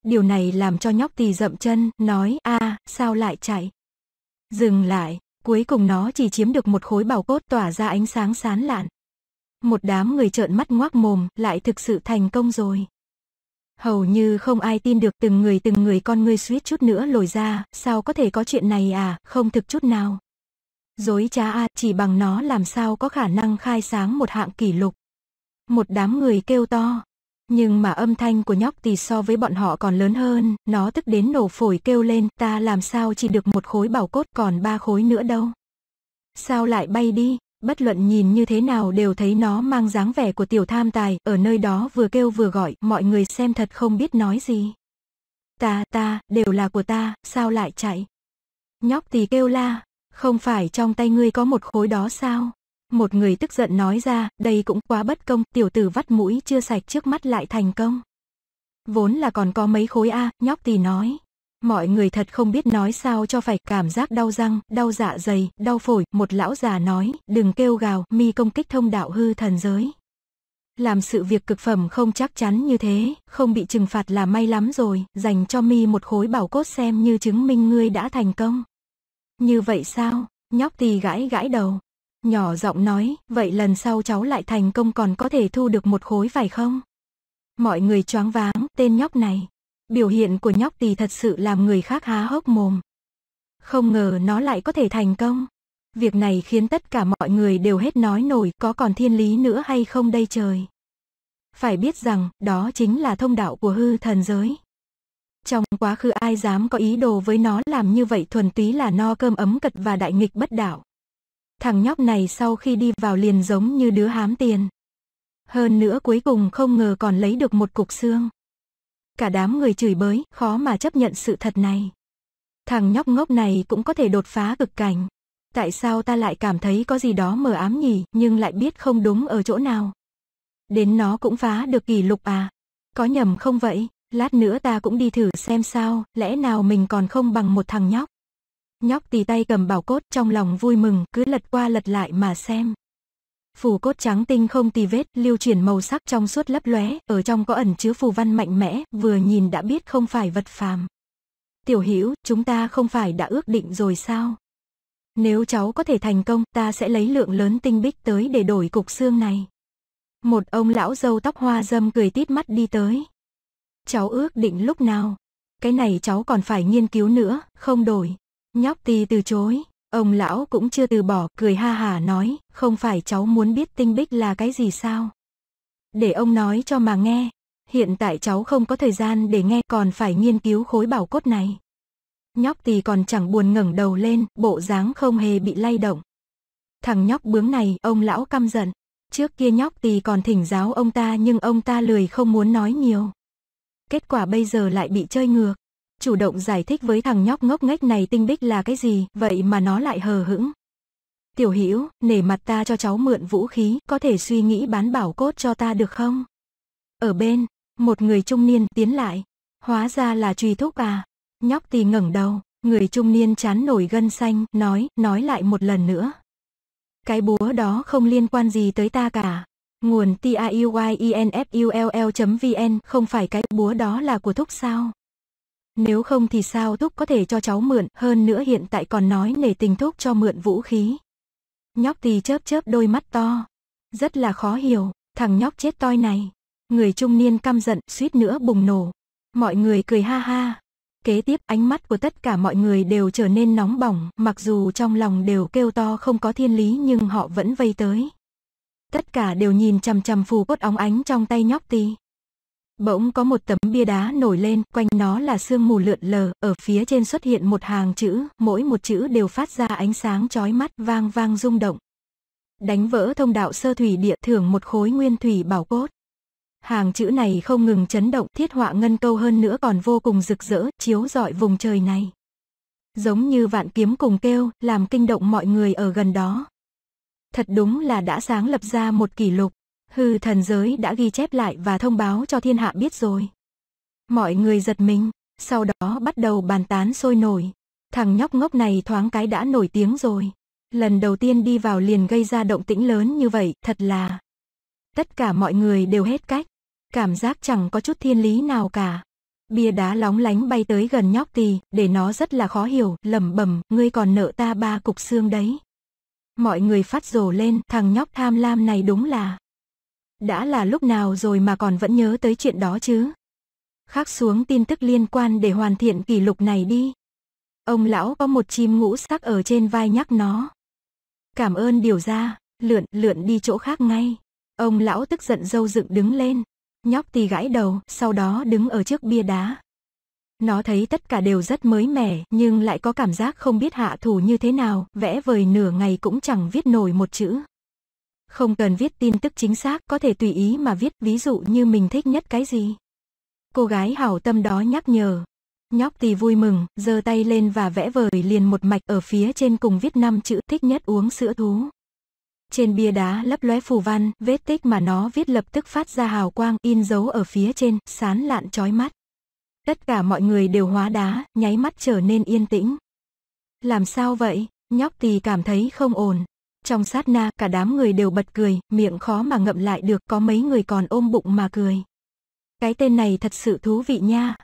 Điều này làm cho nhóc tỳ dậm chân, nói, a à, sao lại chạy? Dừng lại, Cuối cùng nó chỉ chiếm được một khối bảo cốt tỏa ra ánh sáng sán lạn. Một đám người trợn mắt ngoác mồm lại thực sự thành công rồi. Hầu như không ai tin được từng người từng người con ngươi suýt chút nữa lồi ra, sao có thể có chuyện này à, không thực chút nào. Dối trá a, chỉ bằng nó làm sao có khả năng khai sáng một hạng kỷ lục. Một đám người kêu to nhưng mà âm thanh của nhóc tì so với bọn họ còn lớn hơn, nó tức đến nổ phổi kêu lên, ta làm sao chỉ được một khối bảo cốt còn ba khối nữa đâu. Sao lại bay đi, bất luận nhìn như thế nào đều thấy nó mang dáng vẻ của tiểu tham tài, ở nơi đó vừa kêu vừa gọi, mọi người xem thật không biết nói gì. Ta, ta, đều là của ta, sao lại chạy? Nhóc tì kêu la, không phải trong tay ngươi có một khối đó sao? Một người tức giận nói ra, đây cũng quá bất công, tiểu tử vắt mũi chưa sạch trước mắt lại thành công. Vốn là còn có mấy khối A, nhóc thì nói. Mọi người thật không biết nói sao cho phải cảm giác đau răng, đau dạ dày, đau phổi. Một lão già nói, đừng kêu gào, mi công kích thông đạo hư thần giới. Làm sự việc cực phẩm không chắc chắn như thế, không bị trừng phạt là may lắm rồi, dành cho mi một khối bảo cốt xem như chứng minh ngươi đã thành công. Như vậy sao, nhóc thì gãi gãi đầu, Nhỏ giọng nói, vậy lần sau cháu lại thành công còn có thể thu được một khối phải không? Mọi người choáng váng, tên nhóc này. Biểu hiện của nhóc tì thật sự làm người khác há hốc mồm. Không ngờ nó lại có thể thành công. Việc này khiến tất cả mọi người đều hết nói nổi có còn thiên lý nữa hay không đây trời. Phải biết rằng, đó chính là thông đạo của hư thần giới. Trong quá khứ ai dám có ý đồ với nó làm như vậy thuần túy là no cơm ấm cật và đại nghịch bất đảo thằng nhóc này sau khi đi vào liền giống như đứa hám tiền. Hơn nữa cuối cùng không ngờ còn lấy được một cục xương. Cả đám người chửi bới, khó mà chấp nhận sự thật này. Thằng nhóc ngốc này cũng có thể đột phá cực cảnh. Tại sao ta lại cảm thấy có gì đó mờ ám nhỉ, nhưng lại biết không đúng ở chỗ nào. Đến nó cũng phá được kỷ lục à. Có nhầm không vậy, lát nữa ta cũng đi thử xem sao, lẽ nào mình còn không bằng một thằng nhóc. Nhóc tì tay cầm bảo cốt trong lòng vui mừng, cứ lật qua lật lại mà xem. Phù cốt trắng tinh không tì vết, lưu chuyển màu sắc trong suốt lấp lóe, ở trong có ẩn chứa phù văn mạnh mẽ, vừa nhìn đã biết không phải vật phàm. Tiểu Hữu, chúng ta không phải đã ước định rồi sao? Nếu cháu có thể thành công, ta sẽ lấy lượng lớn tinh bích tới để đổi cục xương này. Một ông lão dâu tóc hoa dâm cười tít mắt đi tới. Cháu ước định lúc nào? Cái này cháu còn phải nghiên cứu nữa, không đổi. Nhóc tì từ chối, ông lão cũng chưa từ bỏ, cười ha hà nói, không phải cháu muốn biết tinh bích là cái gì sao? Để ông nói cho mà nghe, hiện tại cháu không có thời gian để nghe còn phải nghiên cứu khối bảo cốt này. Nhóc tì còn chẳng buồn ngẩng đầu lên, bộ dáng không hề bị lay động. Thằng nhóc bướng này, ông lão căm giận. Trước kia nhóc tì còn thỉnh giáo ông ta nhưng ông ta lười không muốn nói nhiều. Kết quả bây giờ lại bị chơi ngược chủ động giải thích với thằng nhóc ngốc nghếch này tinh bích là cái gì, vậy mà nó lại hờ hững. Tiểu Hữu, nể mặt ta cho cháu mượn vũ khí, có thể suy nghĩ bán bảo cốt cho ta được không? Ở bên, một người trung niên tiến lại, hóa ra là truy thúc à. Nhóc tì ngẩng đầu, người trung niên chán nổi gân xanh, nói, nói lại một lần nữa. Cái búa đó không liên quan gì tới ta cả. Nguồn tiuynfull.vn e không phải cái búa đó là của thúc sao? Nếu không thì sao Thúc có thể cho cháu mượn, hơn nữa hiện tại còn nói nể tình Thúc cho mượn vũ khí. Nhóc thì chớp chớp đôi mắt to. Rất là khó hiểu, thằng nhóc chết toi này. Người trung niên căm giận, suýt nữa bùng nổ. Mọi người cười ha ha. Kế tiếp ánh mắt của tất cả mọi người đều trở nên nóng bỏng, mặc dù trong lòng đều kêu to không có thiên lý nhưng họ vẫn vây tới. Tất cả đều nhìn chằm chằm phù cốt óng ánh trong tay nhóc tì. Bỗng có một tấm bia đá nổi lên, quanh nó là sương mù lượn lờ, ở phía trên xuất hiện một hàng chữ, mỗi một chữ đều phát ra ánh sáng chói mắt vang vang rung động. Đánh vỡ thông đạo sơ thủy địa thưởng một khối nguyên thủy bảo cốt. Hàng chữ này không ngừng chấn động, thiết họa ngân câu hơn nữa còn vô cùng rực rỡ, chiếu rọi vùng trời này. Giống như vạn kiếm cùng kêu, làm kinh động mọi người ở gần đó. Thật đúng là đã sáng lập ra một kỷ lục. Hư thần giới đã ghi chép lại và thông báo cho thiên hạ biết rồi. Mọi người giật mình, sau đó bắt đầu bàn tán sôi nổi. Thằng nhóc ngốc này thoáng cái đã nổi tiếng rồi. Lần đầu tiên đi vào liền gây ra động tĩnh lớn như vậy, thật là... Tất cả mọi người đều hết cách. Cảm giác chẳng có chút thiên lý nào cả. Bia đá lóng lánh bay tới gần nhóc tì, để nó rất là khó hiểu, lẩm bẩm, ngươi còn nợ ta ba cục xương đấy. Mọi người phát rồ lên, thằng nhóc tham lam này đúng là... Đã là lúc nào rồi mà còn vẫn nhớ tới chuyện đó chứ? Khắc xuống tin tức liên quan để hoàn thiện kỷ lục này đi. Ông lão có một chim ngũ sắc ở trên vai nhắc nó. Cảm ơn điều ra, lượn lượn đi chỗ khác ngay. Ông lão tức giận dâu dựng đứng lên. Nhóc thì gãi đầu, sau đó đứng ở trước bia đá. Nó thấy tất cả đều rất mới mẻ, nhưng lại có cảm giác không biết hạ thủ như thế nào, vẽ vời nửa ngày cũng chẳng viết nổi một chữ. Không cần viết tin tức chính xác, có thể tùy ý mà viết, ví dụ như mình thích nhất cái gì. Cô gái hảo tâm đó nhắc nhở. Nhóc tì vui mừng, giơ tay lên và vẽ vời liền một mạch ở phía trên cùng viết năm chữ thích nhất uống sữa thú. Trên bia đá lấp lóe phù văn, vết tích mà nó viết lập tức phát ra hào quang in dấu ở phía trên, sán lạn chói mắt. Tất cả mọi người đều hóa đá, nháy mắt trở nên yên tĩnh. Làm sao vậy? Nhóc tì cảm thấy không ổn. Trong sát na, cả đám người đều bật cười, miệng khó mà ngậm lại được, có mấy người còn ôm bụng mà cười. Cái tên này thật sự thú vị nha.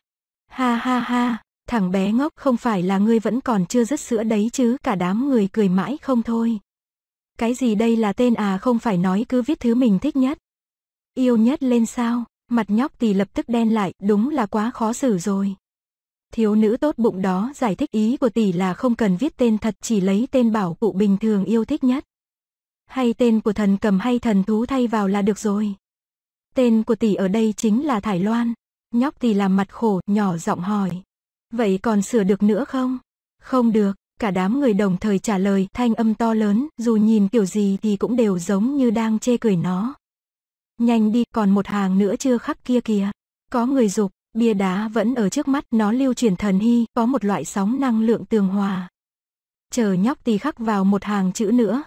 Ha ha ha, thằng bé ngốc không phải là ngươi vẫn còn chưa dứt sữa đấy chứ, cả đám người cười mãi không thôi. Cái gì đây là tên à không phải nói cứ viết thứ mình thích nhất. Yêu nhất lên sao, mặt nhóc thì lập tức đen lại, đúng là quá khó xử rồi. Thiếu nữ tốt bụng đó giải thích ý của tỷ là không cần viết tên thật chỉ lấy tên bảo cụ bình thường yêu thích nhất hay tên của thần cầm hay thần thú thay vào là được rồi. Tên của tỷ ở đây chính là Thải Loan, nhóc tỷ làm mặt khổ, nhỏ giọng hỏi. Vậy còn sửa được nữa không? Không được, cả đám người đồng thời trả lời thanh âm to lớn, dù nhìn kiểu gì thì cũng đều giống như đang chê cười nó. Nhanh đi, còn một hàng nữa chưa khắc kia kìa. Có người dục, bia đá vẫn ở trước mắt, nó lưu truyền thần hy, có một loại sóng năng lượng tường hòa. Chờ nhóc tỷ khắc vào một hàng chữ nữa,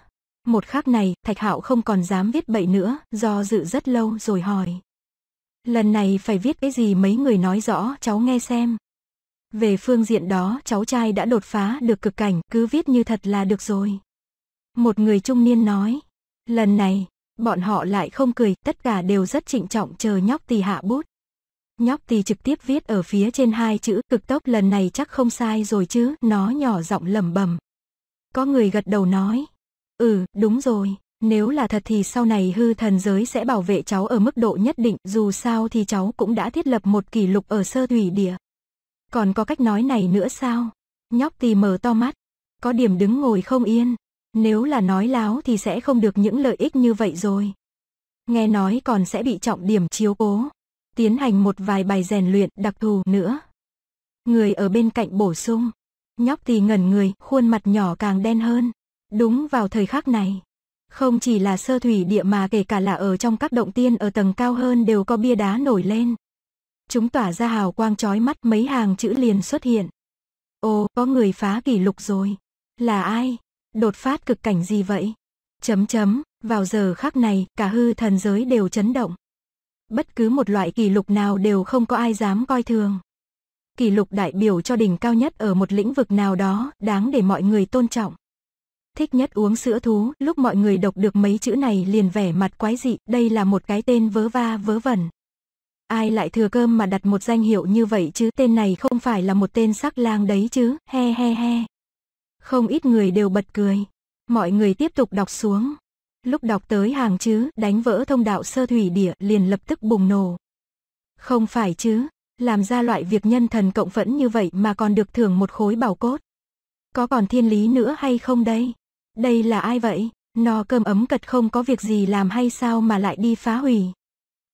một khắc này, Thạch Hạo không còn dám viết bậy nữa, do dự rất lâu rồi hỏi. Lần này phải viết cái gì mấy người nói rõ, cháu nghe xem. Về phương diện đó, cháu trai đã đột phá được cực cảnh, cứ viết như thật là được rồi. Một người trung niên nói. Lần này, bọn họ lại không cười, tất cả đều rất trịnh trọng chờ nhóc tì hạ bút. Nhóc tì trực tiếp viết ở phía trên hai chữ cực tốc lần này chắc không sai rồi chứ, nó nhỏ giọng lẩm bẩm. Có người gật đầu nói, Ừ, đúng rồi. Nếu là thật thì sau này hư thần giới sẽ bảo vệ cháu ở mức độ nhất định, dù sao thì cháu cũng đã thiết lập một kỷ lục ở sơ thủy địa. Còn có cách nói này nữa sao? Nhóc tì mở to mắt, có điểm đứng ngồi không yên, nếu là nói láo thì sẽ không được những lợi ích như vậy rồi. Nghe nói còn sẽ bị trọng điểm chiếu cố, tiến hành một vài bài rèn luyện đặc thù nữa. Người ở bên cạnh bổ sung, nhóc tì ngẩn người, khuôn mặt nhỏ càng đen hơn. Đúng vào thời khắc này, không chỉ là sơ thủy địa mà kể cả là ở trong các động tiên ở tầng cao hơn đều có bia đá nổi lên. Chúng tỏa ra hào quang chói mắt mấy hàng chữ liền xuất hiện. Ồ, có người phá kỷ lục rồi. Là ai? Đột phát cực cảnh gì vậy? Chấm chấm, vào giờ khắc này, cả hư thần giới đều chấn động. Bất cứ một loại kỷ lục nào đều không có ai dám coi thường. Kỷ lục đại biểu cho đỉnh cao nhất ở một lĩnh vực nào đó, đáng để mọi người tôn trọng thích nhất uống sữa thú, lúc mọi người đọc được mấy chữ này liền vẻ mặt quái dị, đây là một cái tên vớ va vớ vẩn. Ai lại thừa cơm mà đặt một danh hiệu như vậy chứ, tên này không phải là một tên sắc lang đấy chứ, he he he. Không ít người đều bật cười. Mọi người tiếp tục đọc xuống. Lúc đọc tới hàng chứ, đánh vỡ thông đạo sơ thủy địa liền lập tức bùng nổ. Không phải chứ, làm ra loại việc nhân thần cộng phẫn như vậy mà còn được thưởng một khối bảo cốt. Có còn thiên lý nữa hay không đây? Đây là ai vậy? No cơm ấm cật không có việc gì làm hay sao mà lại đi phá hủy.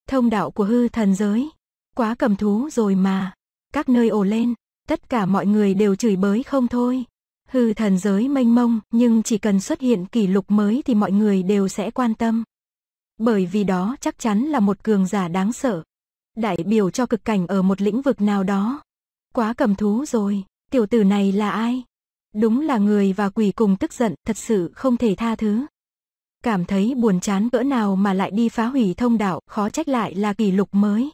Thông đạo của hư thần giới. Quá cầm thú rồi mà. Các nơi ồ lên, tất cả mọi người đều chửi bới không thôi. Hư thần giới mênh mông, nhưng chỉ cần xuất hiện kỷ lục mới thì mọi người đều sẽ quan tâm. Bởi vì đó chắc chắn là một cường giả đáng sợ. Đại biểu cho cực cảnh ở một lĩnh vực nào đó. Quá cầm thú rồi, tiểu tử này là ai? Đúng là người và quỷ cùng tức giận, thật sự không thể tha thứ. Cảm thấy buồn chán cỡ nào mà lại đi phá hủy thông đạo, khó trách lại là kỷ lục mới.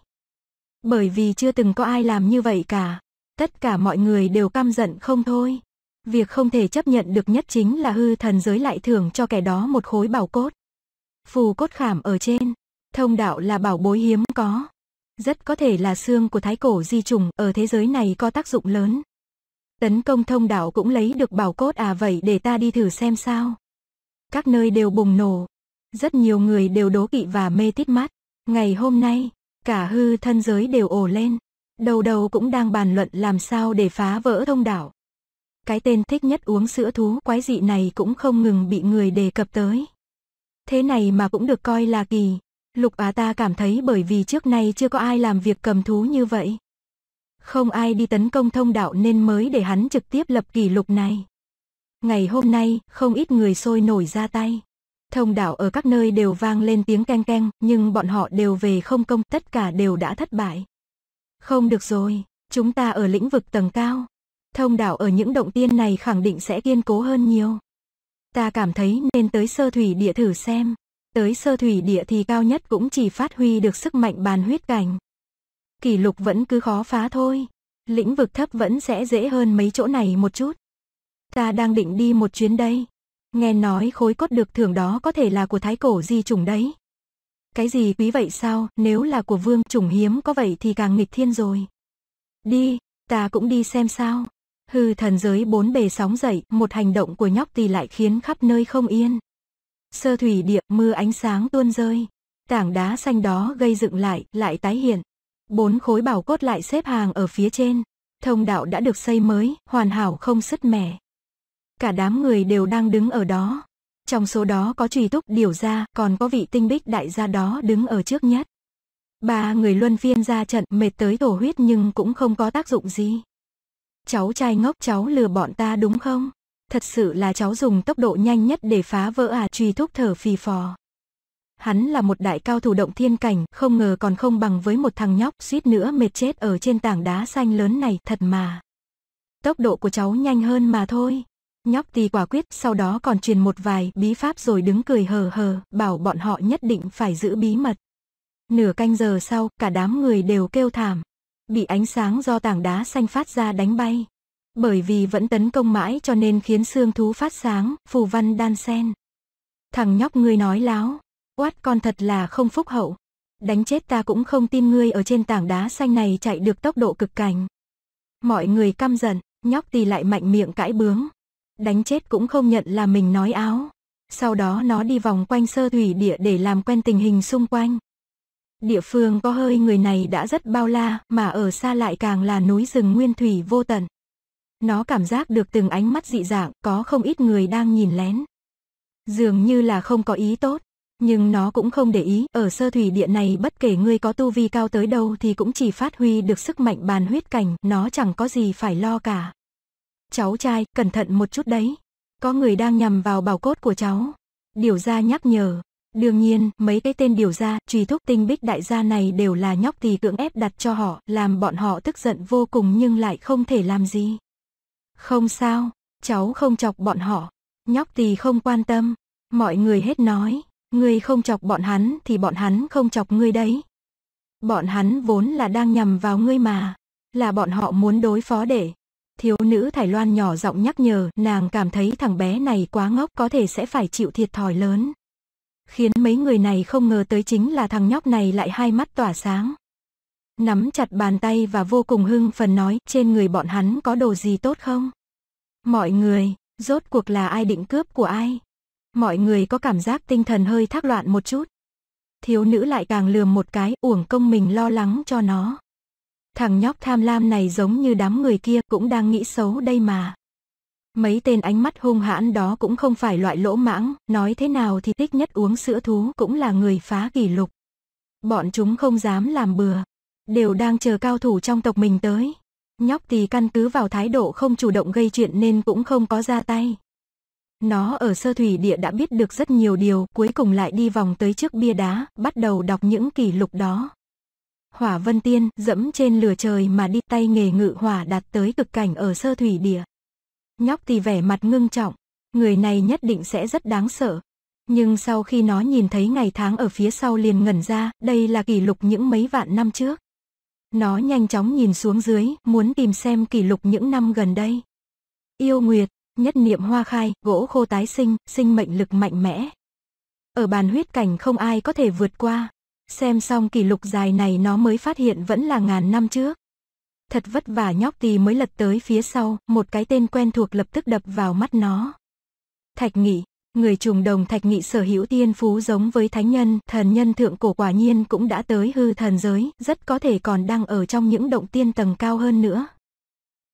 Bởi vì chưa từng có ai làm như vậy cả. Tất cả mọi người đều căm giận không thôi. Việc không thể chấp nhận được nhất chính là hư thần giới lại thưởng cho kẻ đó một khối bảo cốt. Phù cốt khảm ở trên, thông đạo là bảo bối hiếm có. Rất có thể là xương của thái cổ di trùng ở thế giới này có tác dụng lớn. Tấn công thông đạo cũng lấy được bảo cốt à vậy để ta đi thử xem sao. Các nơi đều bùng nổ. Rất nhiều người đều đố kỵ và mê tít mắt. Ngày hôm nay, cả hư thân giới đều ồ lên. Đầu đầu cũng đang bàn luận làm sao để phá vỡ thông đạo Cái tên thích nhất uống sữa thú quái dị này cũng không ngừng bị người đề cập tới. Thế này mà cũng được coi là kỳ. Lục Á ta cảm thấy bởi vì trước nay chưa có ai làm việc cầm thú như vậy. Không ai đi tấn công thông đạo nên mới để hắn trực tiếp lập kỷ lục này. Ngày hôm nay, không ít người sôi nổi ra tay. Thông đạo ở các nơi đều vang lên tiếng keng keng, nhưng bọn họ đều về không công, tất cả đều đã thất bại. Không được rồi, chúng ta ở lĩnh vực tầng cao. Thông đạo ở những động tiên này khẳng định sẽ kiên cố hơn nhiều. Ta cảm thấy nên tới sơ thủy địa thử xem. Tới sơ thủy địa thì cao nhất cũng chỉ phát huy được sức mạnh bàn huyết cảnh kỷ lục vẫn cứ khó phá thôi. Lĩnh vực thấp vẫn sẽ dễ hơn mấy chỗ này một chút. Ta đang định đi một chuyến đây. Nghe nói khối cốt được thưởng đó có thể là của thái cổ di chủng đấy. Cái gì quý vậy sao, nếu là của vương chủng hiếm có vậy thì càng nghịch thiên rồi. Đi, ta cũng đi xem sao. Hư thần giới bốn bề sóng dậy, một hành động của nhóc thì lại khiến khắp nơi không yên. Sơ thủy địa, mưa ánh sáng tuôn rơi. Tảng đá xanh đó gây dựng lại, lại tái hiện. Bốn khối bảo cốt lại xếp hàng ở phía trên. Thông đạo đã được xây mới, hoàn hảo không sứt mẻ. Cả đám người đều đang đứng ở đó. Trong số đó có trùy túc điều ra, còn có vị tinh bích đại gia đó đứng ở trước nhất. Ba người luân phiên ra trận mệt tới thổ huyết nhưng cũng không có tác dụng gì. Cháu trai ngốc cháu lừa bọn ta đúng không? Thật sự là cháu dùng tốc độ nhanh nhất để phá vỡ à Trùy thúc thở phì phò. Hắn là một đại cao thủ động thiên cảnh, không ngờ còn không bằng với một thằng nhóc suýt nữa mệt chết ở trên tảng đá xanh lớn này, thật mà. Tốc độ của cháu nhanh hơn mà thôi. Nhóc tì quả quyết, sau đó còn truyền một vài bí pháp rồi đứng cười hờ hờ, bảo bọn họ nhất định phải giữ bí mật. Nửa canh giờ sau, cả đám người đều kêu thảm. Bị ánh sáng do tảng đá xanh phát ra đánh bay. Bởi vì vẫn tấn công mãi cho nên khiến xương thú phát sáng, phù văn đan sen. Thằng nhóc ngươi nói láo, Quát con thật là không phúc hậu. Đánh chết ta cũng không tin ngươi ở trên tảng đá xanh này chạy được tốc độ cực cảnh. Mọi người căm giận, nhóc tì lại mạnh miệng cãi bướng. Đánh chết cũng không nhận là mình nói áo. Sau đó nó đi vòng quanh sơ thủy địa để làm quen tình hình xung quanh. Địa phương có hơi người này đã rất bao la mà ở xa lại càng là núi rừng nguyên thủy vô tận. Nó cảm giác được từng ánh mắt dị dạng có không ít người đang nhìn lén. Dường như là không có ý tốt nhưng nó cũng không để ý. Ở sơ thủy địa này bất kể ngươi có tu vi cao tới đâu thì cũng chỉ phát huy được sức mạnh bàn huyết cảnh, nó chẳng có gì phải lo cả. Cháu trai, cẩn thận một chút đấy. Có người đang nhằm vào bảo cốt của cháu. Điều ra nhắc nhở. Đương nhiên, mấy cái tên điều ra, truy thúc tinh bích đại gia này đều là nhóc thì cưỡng ép đặt cho họ, làm bọn họ tức giận vô cùng nhưng lại không thể làm gì. Không sao, cháu không chọc bọn họ. Nhóc thì không quan tâm. Mọi người hết nói. Ngươi không chọc bọn hắn thì bọn hắn không chọc ngươi đấy. Bọn hắn vốn là đang nhằm vào ngươi mà, là bọn họ muốn đối phó để. Thiếu nữ Thải Loan nhỏ giọng nhắc nhở, nàng cảm thấy thằng bé này quá ngốc có thể sẽ phải chịu thiệt thòi lớn. Khiến mấy người này không ngờ tới chính là thằng nhóc này lại hai mắt tỏa sáng. Nắm chặt bàn tay và vô cùng hưng phần nói trên người bọn hắn có đồ gì tốt không? Mọi người, rốt cuộc là ai định cướp của ai? Mọi người có cảm giác tinh thần hơi thác loạn một chút. Thiếu nữ lại càng lườm một cái, uổng công mình lo lắng cho nó. Thằng nhóc tham lam này giống như đám người kia cũng đang nghĩ xấu đây mà. Mấy tên ánh mắt hung hãn đó cũng không phải loại lỗ mãng, nói thế nào thì thích nhất uống sữa thú cũng là người phá kỷ lục. Bọn chúng không dám làm bừa, đều đang chờ cao thủ trong tộc mình tới. Nhóc thì căn cứ vào thái độ không chủ động gây chuyện nên cũng không có ra tay. Nó ở sơ thủy địa đã biết được rất nhiều điều, cuối cùng lại đi vòng tới trước bia đá, bắt đầu đọc những kỷ lục đó. Hỏa Vân Tiên dẫm trên lửa trời mà đi tay nghề ngự hỏa đạt tới cực cảnh ở sơ thủy địa. Nhóc thì vẻ mặt ngưng trọng, người này nhất định sẽ rất đáng sợ. Nhưng sau khi nó nhìn thấy ngày tháng ở phía sau liền ngẩn ra, đây là kỷ lục những mấy vạn năm trước. Nó nhanh chóng nhìn xuống dưới, muốn tìm xem kỷ lục những năm gần đây. Yêu Nguyệt, nhất niệm hoa khai, gỗ khô tái sinh, sinh mệnh lực mạnh mẽ. Ở bàn huyết cảnh không ai có thể vượt qua. Xem xong kỷ lục dài này nó mới phát hiện vẫn là ngàn năm trước. Thật vất vả nhóc tì mới lật tới phía sau, một cái tên quen thuộc lập tức đập vào mắt nó. Thạch Nghị, người trùng đồng Thạch Nghị sở hữu tiên phú giống với thánh nhân, thần nhân thượng cổ quả nhiên cũng đã tới hư thần giới, rất có thể còn đang ở trong những động tiên tầng cao hơn nữa.